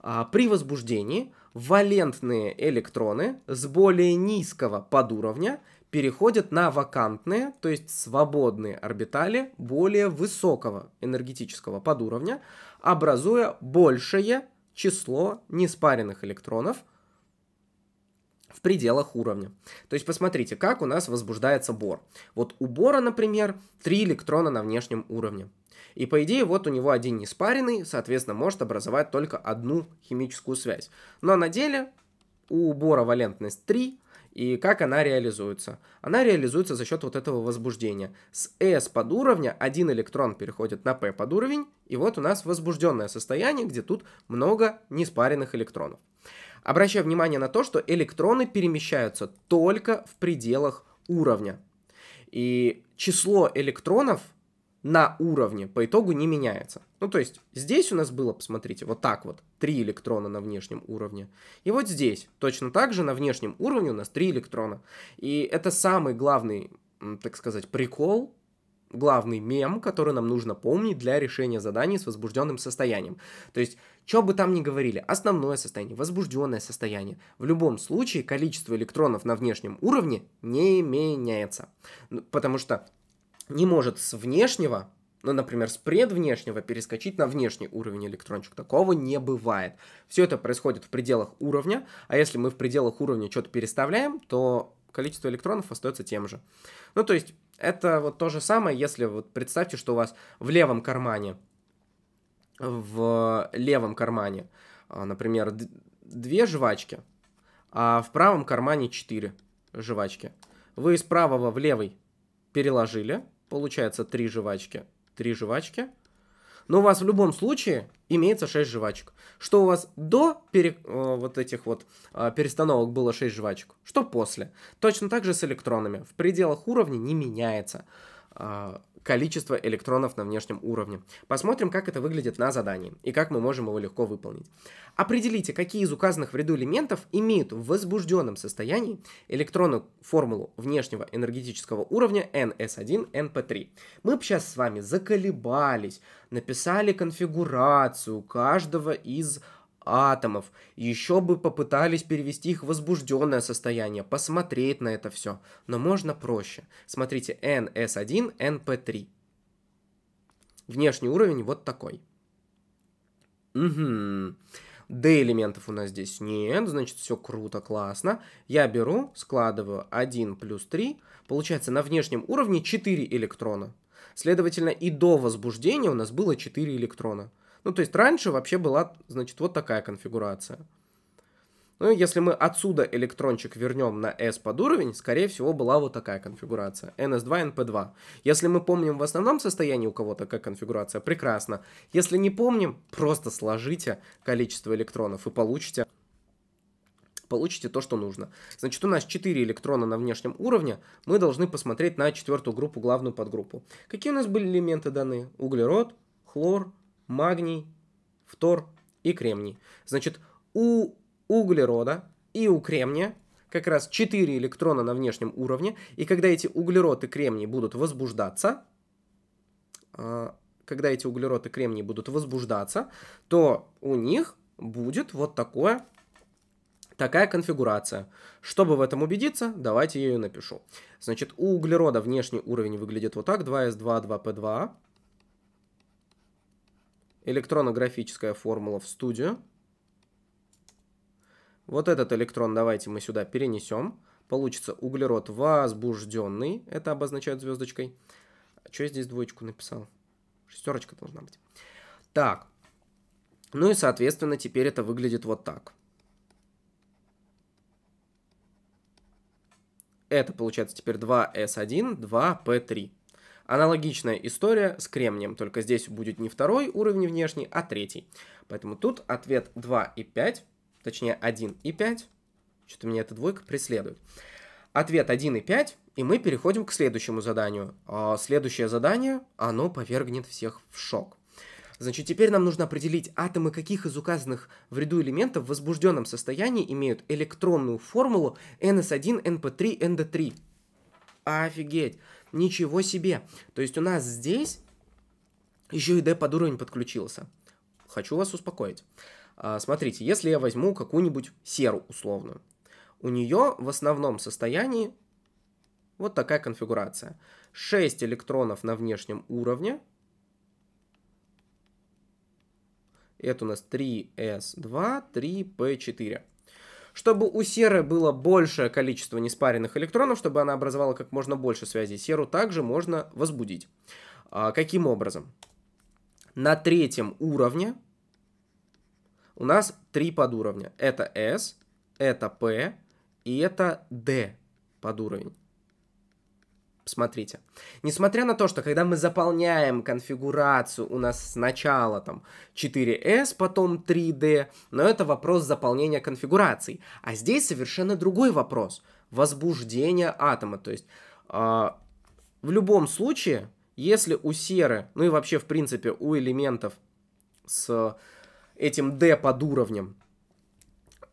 А, при возбуждении валентные электроны с более низкого подуровня – переходят на вакантные, то есть свободные орбитали более высокого энергетического подуровня, образуя большее число неспаренных электронов в пределах уровня. То есть посмотрите, как у нас возбуждается бор. Вот у бора, например, 3 электрона на внешнем уровне. И по идее вот у него один неспаренный, соответственно, может образовать только одну химическую связь. Но на деле у бора валентность 3, и как она реализуется? Она реализуется за счет вот этого возбуждения. С S под уровня один электрон переходит на P под уровень, и вот у нас возбужденное состояние, где тут много неспаренных электронов. Обращаю внимание на то, что электроны перемещаются только в пределах уровня. И число электронов – на уровне по итогу не меняется. Ну, то есть здесь у нас было, посмотрите, вот так вот, три электрона на внешнем уровне. И вот здесь точно так же на внешнем уровне у нас три электрона. И это самый главный, так сказать, прикол, главный мем, который нам нужно помнить для решения заданий с возбужденным состоянием. То есть, что бы там ни говорили, основное состояние, возбужденное состояние, в любом случае количество электронов на внешнем уровне не меняется. Потому что не может с внешнего, ну, например, с предвнешнего перескочить на внешний уровень электрончик. Такого не бывает. Все это происходит в пределах уровня, а если мы в пределах уровня что-то переставляем, то количество электронов остается тем же. Ну, то есть, это вот то же самое, если вот представьте, что у вас в левом кармане, в левом кармане, а, например, две жвачки, а в правом кармане четыре жвачки. Вы из правого в левый переложили, Получается три жвачки. три жвачки. Но у вас в любом случае имеется 6 жвачек. Что у вас до пере, э, вот этих вот а, перестановок было 6 жвачек, что после. Точно так же с электронами. В пределах уровня не меняется. А, количество электронов на внешнем уровне. Посмотрим, как это выглядит на задании и как мы можем его легко выполнить. Определите, какие из указанных в ряду элементов имеют в возбужденном состоянии электронную формулу внешнего энергетического уровня NS1, NP3. Мы бы сейчас с вами заколебались, написали конфигурацию каждого из атомов. Еще бы попытались перевести их в возбужденное состояние, посмотреть на это все. Но можно проще. Смотрите, NS1, NP3. Внешний уровень вот такой. Угу. D элементов у нас здесь нет, значит все круто, классно. Я беру, складываю 1 плюс 3, получается на внешнем уровне 4 электрона. Следовательно, и до возбуждения у нас было 4 электрона. Ну, то есть раньше вообще была, значит, вот такая конфигурация. Ну, если мы отсюда электрончик вернем на S под уровень, скорее всего, была вот такая конфигурация. NS2, NP2. Если мы помним в основном состоянии у кого-то как конфигурация, прекрасно. Если не помним, просто сложите количество электронов и получите получите то, что нужно. Значит, у нас 4 электрона на внешнем уровне, мы должны посмотреть на четвертую группу, главную подгруппу. Какие у нас были элементы даны? Углерод, хлор, магний, фтор и кремний. Значит, у углерода и у кремния как раз 4 электрона на внешнем уровне, и когда эти углерод и кремний будут возбуждаться, а, когда эти углерод и кремний будут возбуждаться, то у них будет вот такое, такая конфигурация. Чтобы в этом убедиться, давайте я ее напишу. Значит, у углерода внешний уровень выглядит вот так, 2s2, 2p2, электронографическая формула в студию. Вот этот электрон давайте мы сюда перенесем. Получится углерод возбужденный. Это обозначают звездочкой. А что я здесь двоечку написал? Шестерочка должна быть. Так. Ну и, соответственно, теперь это выглядит вот так. Это получается теперь 2s1, 2p3. Аналогичная история с кремнием, только здесь будет не второй уровень внешний, а третий. Поэтому тут ответ 2 и 5, точнее 1 и 5. Что-то меня эта двойка преследует. Ответ 1 и 5, и мы переходим к следующему заданию. А, следующее задание, оно повергнет всех в шок. Значит, теперь нам нужно определить, атомы каких из указанных в ряду элементов в возбужденном состоянии имеют электронную формулу NS1, NP3, ND3. Офигеть! Ничего себе! То есть у нас здесь еще и D под уровень подключился. Хочу вас успокоить. А, смотрите, если я возьму какую-нибудь серу условную, у нее в основном состоянии вот такая конфигурация. 6 электронов на внешнем уровне. Это у нас 3s2, 3p4 чтобы у серы было большее количество неспаренных электронов, чтобы она образовала как можно больше связей. Серу также можно возбудить. А, каким образом? На третьем уровне у нас три подуровня. Это S, это P и это D подуровень. Смотрите, Несмотря на то, что когда мы заполняем конфигурацию, у нас сначала там 4S, потом 3D, но это вопрос заполнения конфигураций. А здесь совершенно другой вопрос. Возбуждение атома. То есть э, в любом случае, если у серы, ну и вообще в принципе у элементов с этим D под уровнем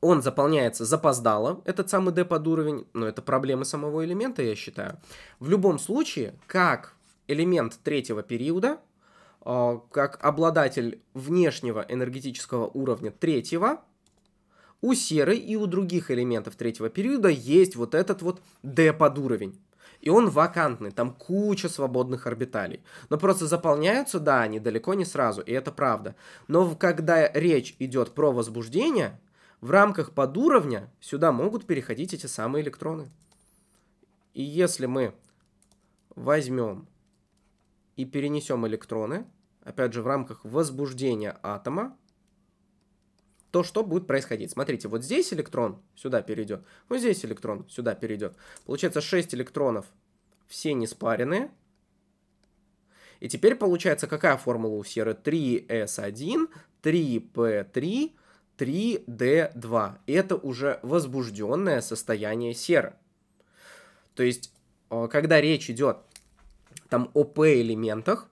он заполняется запоздало, этот самый D под уровень, но это проблемы самого элемента, я считаю. В любом случае, как элемент третьего периода, э, как обладатель внешнего энергетического уровня третьего, у серы и у других элементов третьего периода есть вот этот вот D под уровень. И он вакантный, там куча свободных орбиталей. Но просто заполняются, да, они далеко не сразу, и это правда. Но когда речь идет про возбуждение, в рамках подуровня сюда могут переходить эти самые электроны. И если мы возьмем и перенесем электроны, опять же, в рамках возбуждения атома, то что будет происходить? Смотрите, вот здесь электрон сюда перейдет, вот здесь электрон сюда перейдет. Получается 6 электронов, все не спаренные. И теперь получается какая формула у серы? 3s1, 3p3, 3D2. Это уже возбужденное состояние серы. То есть, э, когда речь идет там о P-элементах,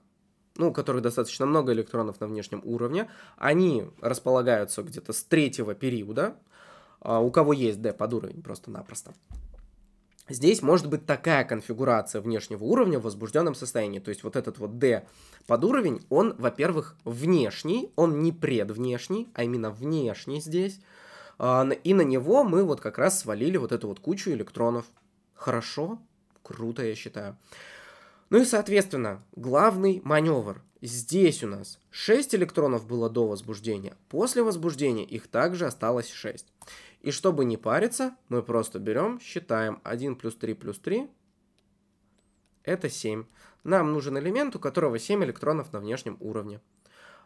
ну, у которых достаточно много электронов на внешнем уровне, они располагаются где-то с третьего периода, а у кого есть D под уровень просто-напросто. Здесь может быть такая конфигурация внешнего уровня в возбужденном состоянии. То есть вот этот вот D под уровень, он, во-первых, внешний, он не предвнешний, а именно внешний здесь. А, и на него мы вот как раз свалили вот эту вот кучу электронов. Хорошо? Круто, я считаю. Ну и, соответственно, главный маневр. Здесь у нас 6 электронов было до возбуждения. После возбуждения их также осталось 6. И чтобы не париться, мы просто берем, считаем 1 плюс 3 плюс 3, это 7. Нам нужен элемент, у которого 7 электронов на внешнем уровне.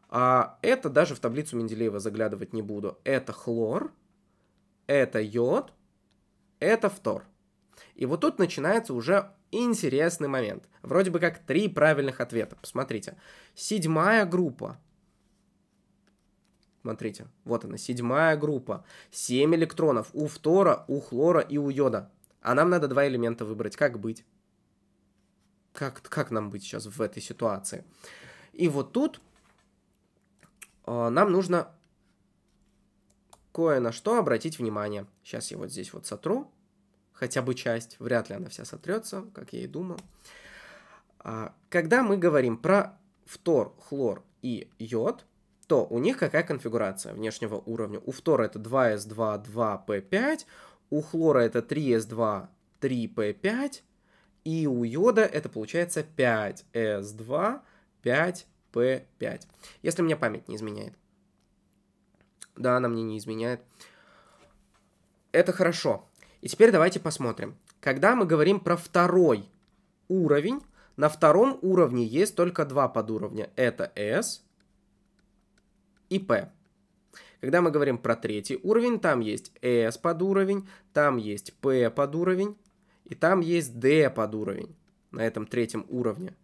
А это даже в таблицу Менделеева заглядывать не буду. Это хлор, это йод, это фтор. И вот тут начинается уже интересный момент. Вроде бы как три правильных ответа. Посмотрите. Седьмая группа Смотрите, вот она, седьмая группа. семь электронов у фтора, у хлора и у йода. А нам надо два элемента выбрать. Как быть? Как, как нам быть сейчас в этой ситуации? И вот тут э, нам нужно кое на что обратить внимание. Сейчас я вот здесь вот сотру. Хотя бы часть. Вряд ли она вся сотрется, как я и думал. А, когда мы говорим про фтор, хлор и йод, то у них какая конфигурация внешнего уровня? У фтора это 2s2, 2p5, у хлора это 3s2, 3p5, и у йода это получается 5s2, 5p5. Если мне память не изменяет. Да, она мне не изменяет. Это хорошо. И теперь давайте посмотрим. Когда мы говорим про второй уровень, на втором уровне есть только два подуровня. Это S и P. Когда мы говорим про третий уровень, там есть S э под уровень, там есть P под уровень, и там есть D под уровень на этом третьем уровне.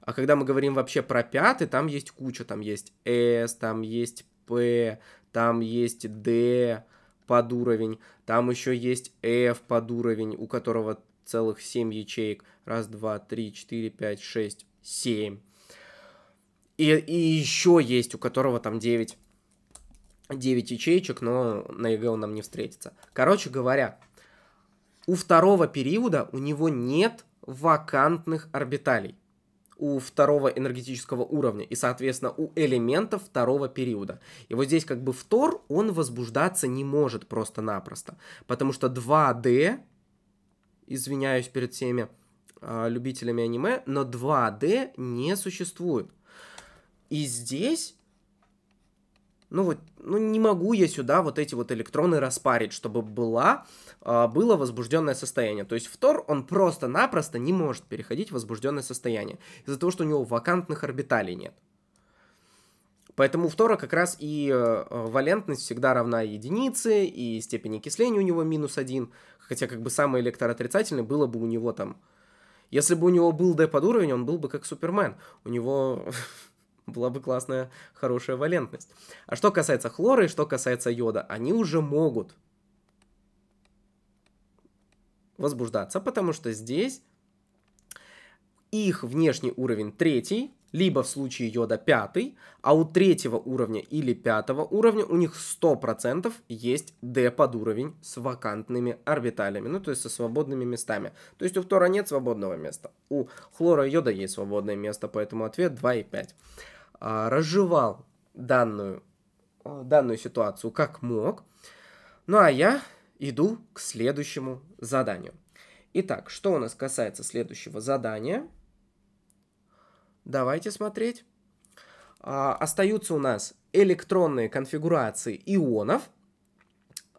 А когда мы говорим вообще про пятый, там есть куча, там есть S, там есть P, там есть D под уровень, там еще есть F под уровень, у которого целых 7 ячеек. Раз, два, три, четыре, пять, шесть, семь. И, и еще есть, у которого там 9, 9 ячеечек, но на ЕГЭ он нам не встретится. Короче говоря, у второго периода у него нет вакантных орбиталей у второго энергетического уровня и, соответственно, у элементов второго периода. И вот здесь как бы втор, он возбуждаться не может просто-напросто, потому что 2D, извиняюсь перед всеми э, любителями аниме, но 2D не существует. И здесь ну вот, ну не могу я сюда вот эти вот электроны распарить, чтобы была, а, было возбужденное состояние. То есть втор, он просто-напросто не может переходить в возбужденное состояние, из-за того, что у него вакантных орбиталей нет. Поэтому у фтора как раз и э, валентность всегда равна единице, и степень окисления у него минус один, хотя как бы самый электроотрицательный было бы у него там... Если бы у него был D под уровень, он был бы как Супермен. У него *laughs* была бы классная, хорошая валентность. А что касается хлора и что касается йода, они уже могут возбуждаться, потому что здесь их внешний уровень третий, либо в случае йода пятый, а у третьего уровня или пятого уровня у них 100% есть D под уровень с вакантными орбиталями, ну то есть со свободными местами. То есть у фтора нет свободного места, у хлора и йода есть свободное место, поэтому ответ 2 и 5. А, разжевал данную, а, данную ситуацию как мог. Ну а я иду к следующему заданию. Итак, что у нас касается следующего задания? Давайте смотреть. А, остаются у нас электронные конфигурации ионов –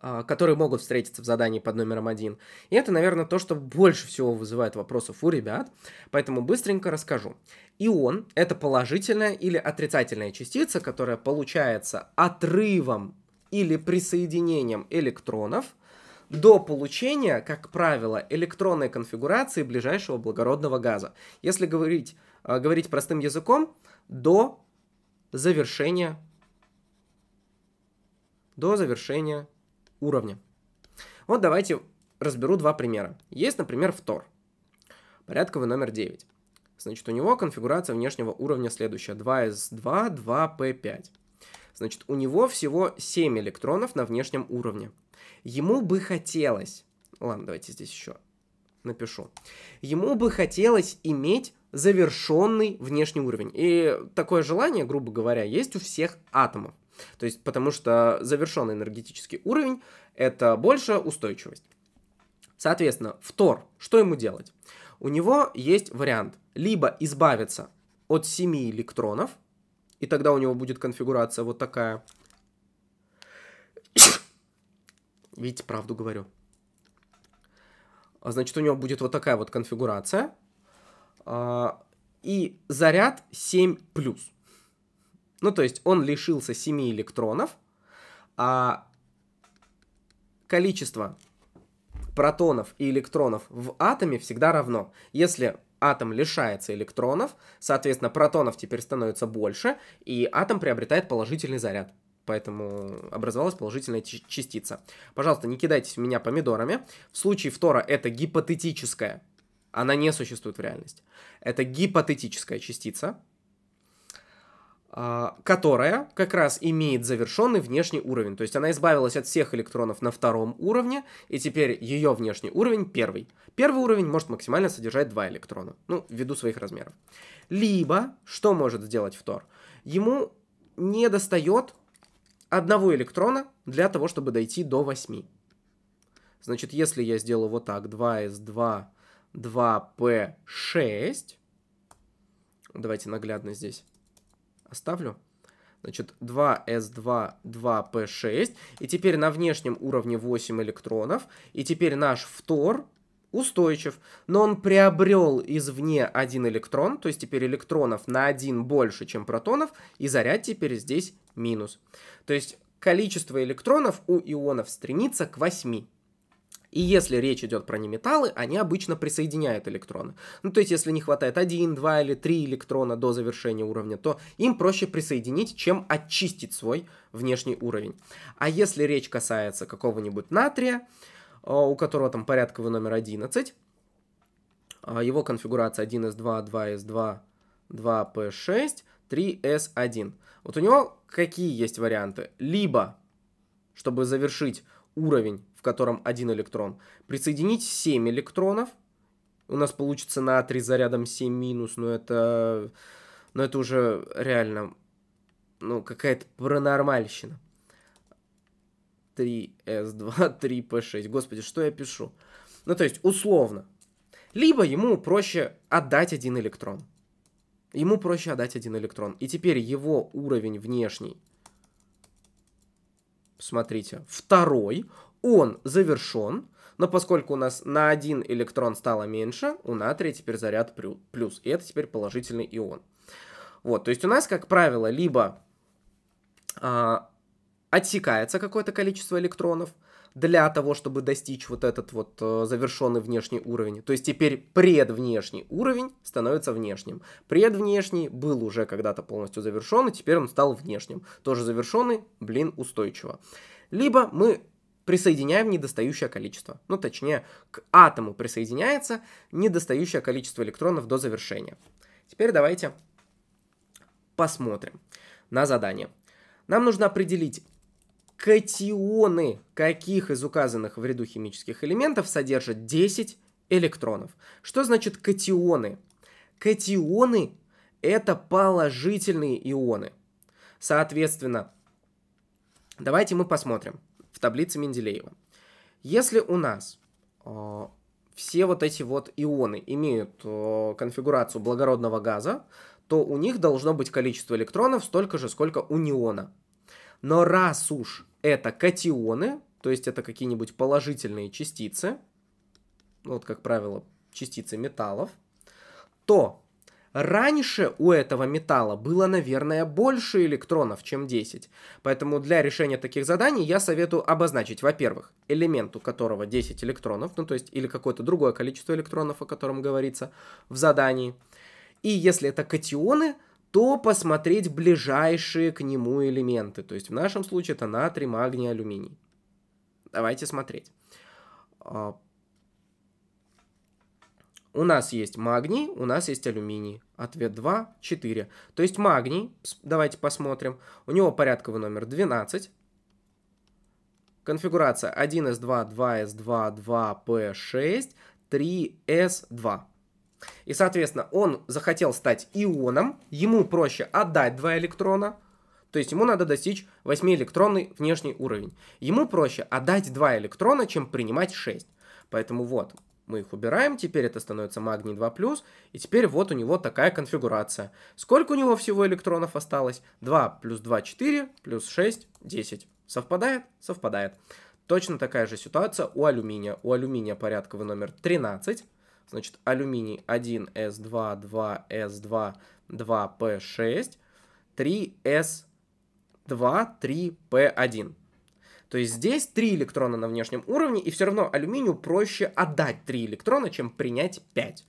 а, которые могут встретиться в задании под номером один. И это, наверное, то, что больше всего вызывает вопросов у ребят, поэтому быстренько расскажу. Ион – это положительная или отрицательная частица, которая получается отрывом или присоединением электронов до получения, как правило, электронной конфигурации ближайшего благородного газа. Если говорить, а, говорить простым языком, до завершения до завершения уровня. Вот давайте разберу два примера. Есть, например, втор, порядковый номер 9. Значит, у него конфигурация внешнего уровня следующая. 2s2, 2p5. Значит, у него всего 7 электронов на внешнем уровне. Ему бы хотелось... Ладно, давайте здесь еще напишу. Ему бы хотелось иметь завершенный внешний уровень. И такое желание, грубо говоря, есть у всех атомов. То есть, потому что завершенный энергетический уровень – это больше устойчивость. Соответственно, втор, что ему делать? У него есть вариант либо избавиться от 7 электронов, и тогда у него будет конфигурация вот такая. *coughs* Видите, правду говорю. А значит, у него будет вот такая вот конфигурация. А, и заряд 7+. Ну, то есть он лишился 7 электронов, а количество протонов и электронов в атоме всегда равно. Если атом лишается электронов, соответственно, протонов теперь становится больше, и атом приобретает положительный заряд. Поэтому образовалась положительная частица. Пожалуйста, не кидайтесь в меня помидорами. В случае фтора это гипотетическая. Она не существует в реальности. Это гипотетическая частица. А, которая как раз имеет завершенный внешний уровень. То есть она избавилась от всех электронов на втором уровне, и теперь ее внешний уровень первый. Первый уровень может максимально содержать два электрона, ну, ввиду своих размеров. Либо, что может сделать Втор? Ему не достает одного электрона для того, чтобы дойти до 8. Значит, если я сделаю вот так, 2s2, 2p6, давайте наглядно здесь оставлю. Значит, 2s2, 2p6. И теперь на внешнем уровне 8 электронов. И теперь наш втор устойчив, но он приобрел извне один электрон, то есть теперь электронов на один больше, чем протонов, и заряд теперь здесь минус. То есть количество электронов у ионов стремится к 8. И если речь идет про неметаллы, они обычно присоединяют электроны. Ну, то есть, если не хватает 1, 2 или 3 электрона до завершения уровня, то им проще присоединить, чем очистить свой внешний уровень. А если речь касается какого-нибудь натрия, э, у которого там порядковый номер 11, э, его конфигурация 1s2, 2s2, 2p6, 3s1. Вот у него какие есть варианты? Либо, чтобы завершить уровень, в котором один электрон. Присоединить 7 электронов. У нас получится на 3 зарядом 7 минус, но это, но это уже реально ну, какая-то паранормальщина. 3s2, *laughs* 3p6. Господи, что я пишу? Ну, то есть, условно. Либо ему проще отдать один электрон. Ему проще отдать один электрон. И теперь его уровень внешний смотрите, второй, он завершен, но поскольку у нас на один электрон стало меньше, у натрия теперь заряд плюс, и это теперь положительный ион. Вот, то есть у нас, как правило, либо а, отсекается какое-то количество электронов, для того, чтобы достичь вот этот вот э, завершенный внешний уровень. То есть теперь предвнешний уровень становится внешним. Предвнешний был уже когда-то полностью завершен, и теперь он стал внешним. Тоже завершенный, блин, устойчиво. Либо мы присоединяем недостающее количество. Ну, точнее, к атому присоединяется недостающее количество электронов до завершения. Теперь давайте посмотрим на задание. Нам нужно определить, катионы каких из указанных в ряду химических элементов содержат 10 электронов. Что значит катионы? Катионы – это положительные ионы. Соответственно, давайте мы посмотрим в таблице Менделеева. Если у нас э, все вот эти вот ионы имеют э, конфигурацию благородного газа, то у них должно быть количество электронов столько же, сколько у неона. Но раз уж это катионы, то есть это какие-нибудь положительные частицы, ну, вот, как правило, частицы металлов, то Раньше у этого металла было, наверное, больше электронов, чем 10. Поэтому для решения таких заданий я советую обозначить, во-первых, элемент, у которого 10 электронов, ну то есть или какое-то другое количество электронов, о котором говорится в задании. И если это катионы, то посмотреть ближайшие к нему элементы. То есть в нашем случае это натрий, магний, алюминий. Давайте смотреть. А, у нас есть магний, у нас есть алюминий. Ответ 2, 4. То есть магний, давайте посмотрим, у него порядковый номер 12. Конфигурация 1s2, 2s2, 2p6, 3s2. И, соответственно, он захотел стать ионом, ему проще отдать два электрона, то есть ему надо достичь 8-электронный внешний уровень. Ему проще отдать 2 электрона, чем принимать 6. Поэтому вот, мы их убираем, теперь это становится магний 2+, и теперь вот у него такая конфигурация. Сколько у него всего электронов осталось? 2 плюс 2 – 4, плюс 6 – 10. Совпадает? Совпадает. Точно такая же ситуация у алюминия. У алюминия порядковый номер 13, Значит, алюминий 1С2, 2С2, 2П6, 3С2, 3П1. То есть здесь 3 электрона на внешнем уровне, и все равно алюминию проще отдать 3 электрона, чем принять 5.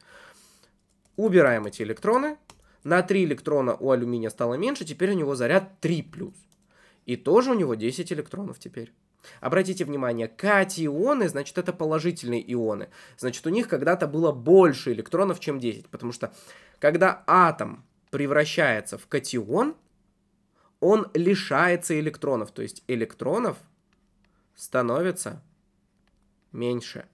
Убираем эти электроны. На 3 электрона у алюминия стало меньше, теперь у него заряд 3+. И тоже у него 10 электронов теперь. Обратите внимание, катионы, значит, это положительные ионы. Значит, у них когда-то было больше электронов, чем 10, потому что когда атом превращается в катион, он лишается электронов, то есть электронов становится меньше.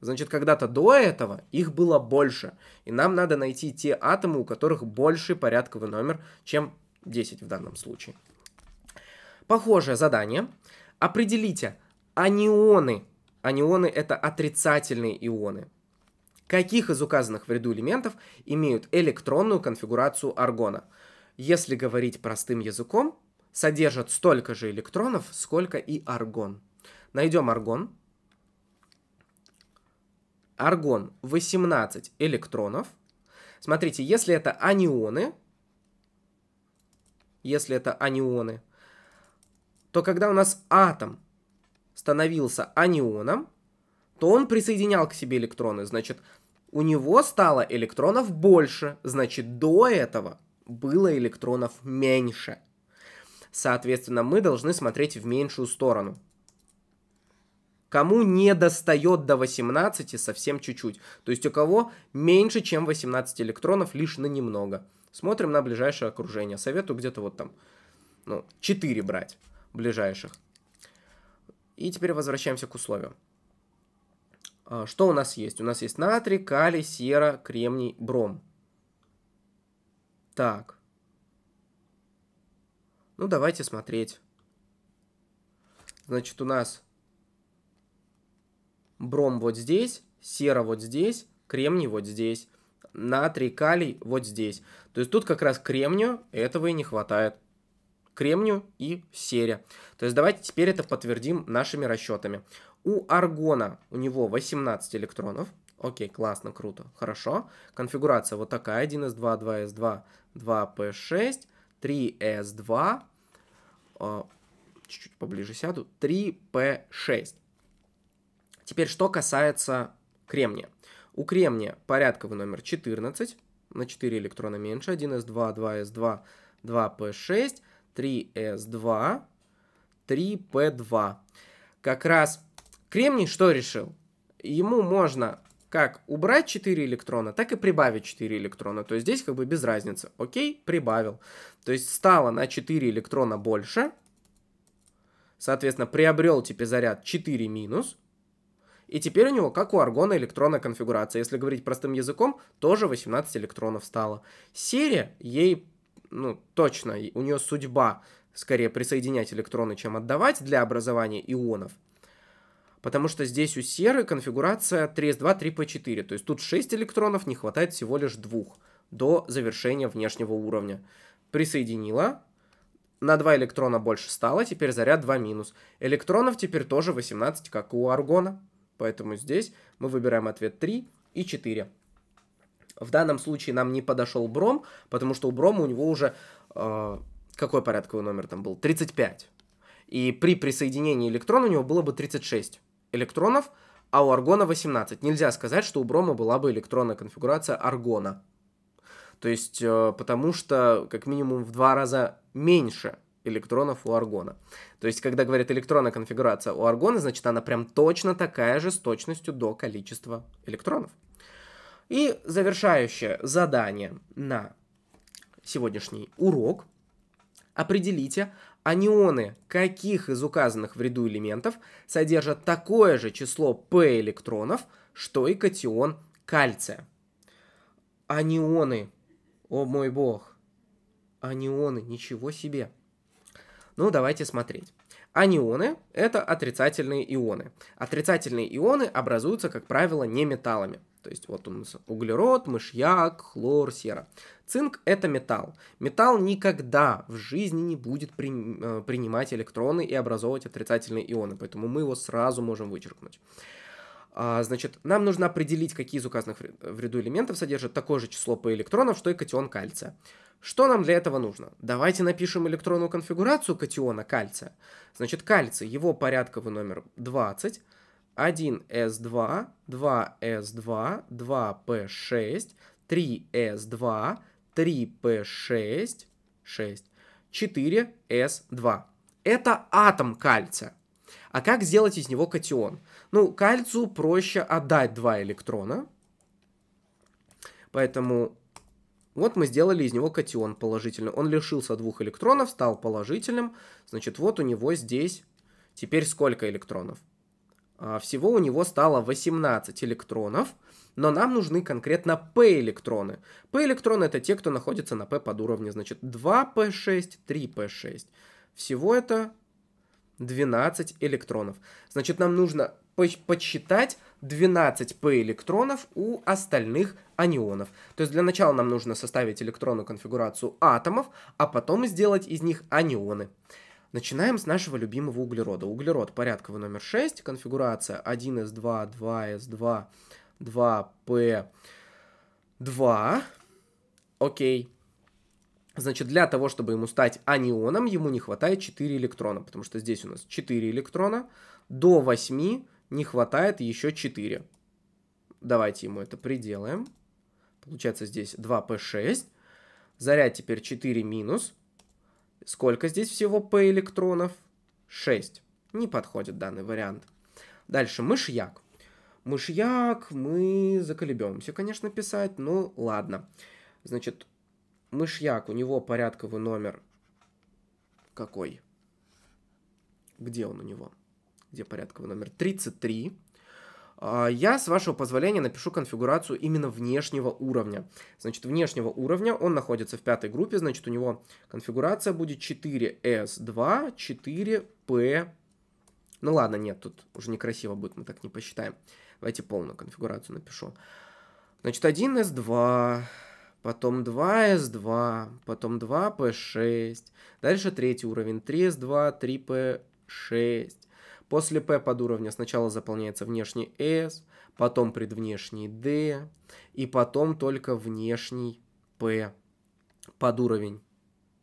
Значит, когда-то до этого их было больше, и нам надо найти те атомы, у которых больше порядковый номер, чем 10 в данном случае. Похожее задание. Определите анионы. Анионы – это отрицательные ионы. Каких из указанных в ряду элементов имеют электронную конфигурацию аргона? Если говорить простым языком, содержат столько же электронов, сколько и аргон. Найдем аргон. Аргон 18 электронов. Смотрите, если это анионы, если это анионы, то когда у нас атом становился анионом, то он присоединял к себе электроны. Значит, у него стало электронов больше, значит, до этого было электронов меньше. Соответственно, мы должны смотреть в меньшую сторону. Кому не достает до 18 совсем чуть-чуть. То есть у кого меньше, чем 18 электронов, лишь на немного. Смотрим на ближайшее окружение. Советую где-то вот там, ну, 4 брать ближайших. И теперь возвращаемся к условиям. А, что у нас есть? У нас есть натрий, калий, сера, кремний, бром. Так. Ну, давайте смотреть. Значит, у нас бром вот здесь, сера вот здесь, кремний вот здесь, натрий, калий вот здесь. То есть тут как раз кремнию этого и не хватает кремнию и сере. То есть давайте теперь это подтвердим нашими расчетами. У аргона у него 18 электронов. Окей, классно, круто, хорошо. Конфигурация вот такая. 1s2, 2s2, 2p6, 3s2. Чуть-чуть поближе сяду. 3p6. Теперь, что касается кремния. У кремния порядковый номер 14, на 4 электрона меньше, 1s2, 2s2, 2p6, 3s2, 3p2. Как раз кремний что решил? Ему можно как убрать 4 электрона, так и прибавить 4 электрона. То есть здесь как бы без разницы. Окей, прибавил. То есть стало на 4 электрона больше. Соответственно, приобрел теперь заряд 4 минус. И теперь у него, как у аргона, электронная конфигурация. Если говорить простым языком, тоже 18 электронов стало. Серия ей ну, точно, у нее судьба скорее присоединять электроны, чем отдавать для образования ионов. Потому что здесь у серы конфигурация 3s2, 3p4. То есть тут 6 электронов, не хватает всего лишь двух до завершения внешнего уровня. Присоединила, на 2 электрона больше стало, теперь заряд 2 минус. Электронов теперь тоже 18, как у аргона. Поэтому здесь мы выбираем ответ 3 и 4. В данном случае нам не подошел Бром, потому что у Брома у него уже... Э, какой порядковый номер там был? 35. И при присоединении электрона у него было бы 36 электронов, а у аргона 18. Нельзя сказать, что у брома была бы электронная конфигурация аргона. То есть, э, потому что как минимум в два раза меньше электронов у аргона. То есть, когда говорят электронная конфигурация у аргона, значит, она прям точно такая же с точностью до количества электронов. И завершающее задание на сегодняшний урок. Определите, анионы каких из указанных в ряду элементов содержат такое же число P электронов, что и катион кальция. Анионы. О мой бог. Анионы. Ничего себе. Ну, давайте смотреть. Анионы – это отрицательные ионы. Отрицательные ионы образуются, как правило, не металлами. То есть вот у нас углерод, мышьяк, хлор, сера. Цинк – это металл. Металл никогда в жизни не будет при, э, принимать электроны и образовывать отрицательные ионы, поэтому мы его сразу можем вычеркнуть. А, значит, нам нужно определить, какие из указанных в ряду элементов содержат такое же число по электронов, что и катион кальция. Что нам для этого нужно? Давайте напишем электронную конфигурацию катиона кальция. Значит, кальций, его порядковый номер 20 – 1s2, 2s2, 2p6, 3s2, 3p6, 6, 4s2. Это атом кальция. А как сделать из него катион? Ну, кальцию проще отдать два электрона. Поэтому вот мы сделали из него катион положительный. Он лишился двух электронов, стал положительным. Значит, вот у него здесь теперь сколько электронов? А, всего у него стало 18 электронов, но нам нужны конкретно P-электроны. P-электроны это те, кто находится на P под уровнем, значит 2P6, 3P6. Всего это 12 электронов. Значит, нам нужно подсчитать 12 p электронов у остальных анионов. То есть для начала нам нужно составить электронную конфигурацию атомов, а потом сделать из них анионы. Начинаем с нашего любимого углерода. Углерод порядковый номер 6, конфигурация 1s2, 2s2, 2p2. Окей. Значит, для того, чтобы ему стать анионом, ему не хватает 4 электрона, потому что здесь у нас 4 электрона. До 8 не хватает еще 4. Давайте ему это приделаем. Получается здесь 2p6. Заряд теперь 4 минус. Сколько здесь всего P электронов? 6. Не подходит данный вариант. Дальше мышьяк. Мышьяк мы заколебемся, конечно, писать, но ладно. Значит, мышьяк, у него порядковый номер какой? Где он у него? Где порядковый номер? 33. А, я, с вашего позволения, напишу конфигурацию именно внешнего уровня. Значит, внешнего уровня, он находится в пятой группе, значит, у него конфигурация будет 4S2, 4P. Ну ладно, нет, тут уже некрасиво будет, мы так не посчитаем. Давайте полную конфигурацию напишу. Значит, 1S2, потом 2S2, потом 2P6, дальше третий уровень, 3S2, 3P6, После P подуровня сначала заполняется внешний S, потом предвнешний D, и потом только внешний P подуровень.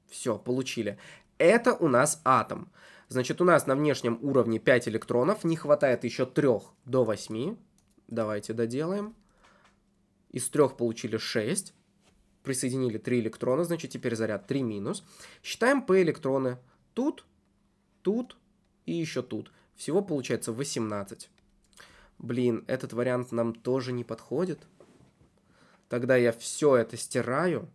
Все, получили. Это у нас атом. Значит, у нас на внешнем уровне 5 электронов, не хватает еще 3 до 8. Давайте доделаем. Из 3 получили 6. Присоединили 3 электрона, значит, теперь заряд 3 минус. Считаем P электроны тут, тут и еще тут. Всего получается 18. Блин, этот вариант нам тоже не подходит. Тогда я все это стираю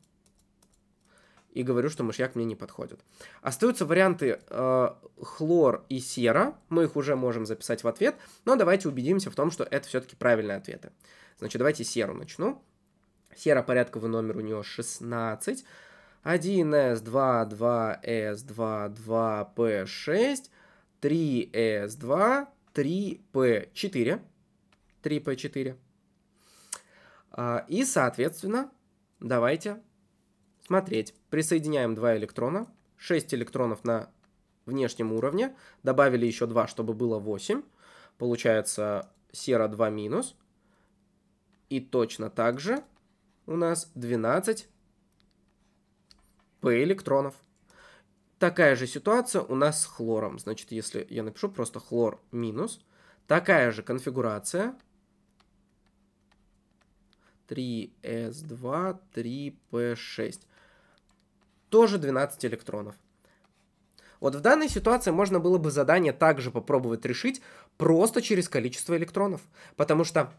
и говорю, что мышьяк мне не подходит. Остаются варианты э, хлор и сера. Мы их уже можем записать в ответ, но давайте убедимся в том, что это все-таки правильные ответы. Значит, давайте серу начну. Сера порядковый номер у нее 16. 1С, 2, 2С, 2, 2, P6. 3s2, 3p4. 3p4. И, соответственно, давайте смотреть. Присоединяем два электрона. 6 электронов на внешнем уровне. Добавили еще 2, чтобы было 8. Получается сера 2 минус. И точно так же у нас 12 p электронов. Такая же ситуация у нас с хлором. Значит, если я напишу просто хлор минус, такая же конфигурация. 3s2, 3p6. Тоже 12 электронов. Вот в данной ситуации можно было бы задание также попробовать решить просто через количество электронов. Потому что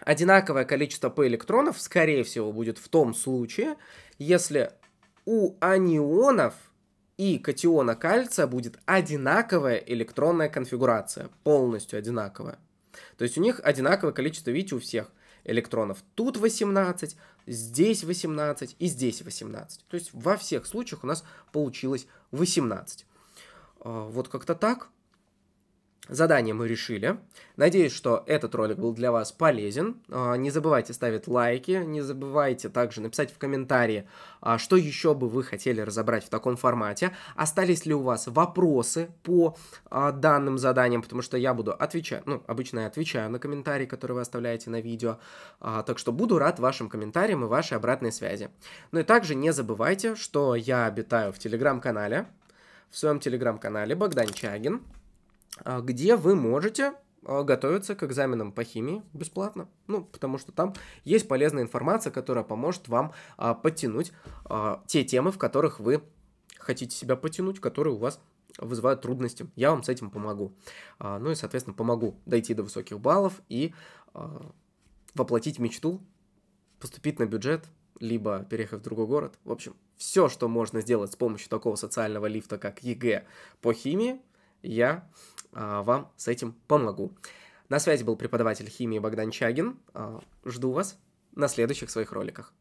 одинаковое количество p электронов, скорее всего, будет в том случае, если у анионов – и катиона кальция будет одинаковая электронная конфигурация, полностью одинаковая. То есть у них одинаковое количество, видите, у всех электронов. Тут 18, здесь 18 и здесь 18. То есть во всех случаях у нас получилось 18. А, вот как-то так. Задание мы решили. Надеюсь, что этот ролик был для вас полезен. А, не забывайте ставить лайки, не забывайте также написать в комментарии, а, что еще бы вы хотели разобрать в таком формате. Остались ли у вас вопросы по а, данным заданиям, потому что я буду отвечать, ну, обычно я отвечаю на комментарии, которые вы оставляете на видео. Так что буду рад вашим комментариям и вашей обратной связи. Ну и также не забывайте, что я обитаю в телеграм-канале, в своем телеграм-канале Богдан Чагин. А, где вы можете а, готовиться к экзаменам по химии бесплатно. Ну, потому что там есть полезная информация, которая поможет вам а, подтянуть а, те темы, в которых вы хотите себя потянуть, которые у вас вызывают трудности. Я вам с этим помогу. А, ну и, соответственно, помогу дойти до высоких баллов и а, воплотить мечту, поступить на бюджет, либо переехать в другой город. В общем, все, что можно сделать с помощью такого социального лифта, как ЕГЭ по химии, я а, вам с этим помогу. На связи был преподаватель химии Богдан Чагин. А, жду вас на следующих своих роликах.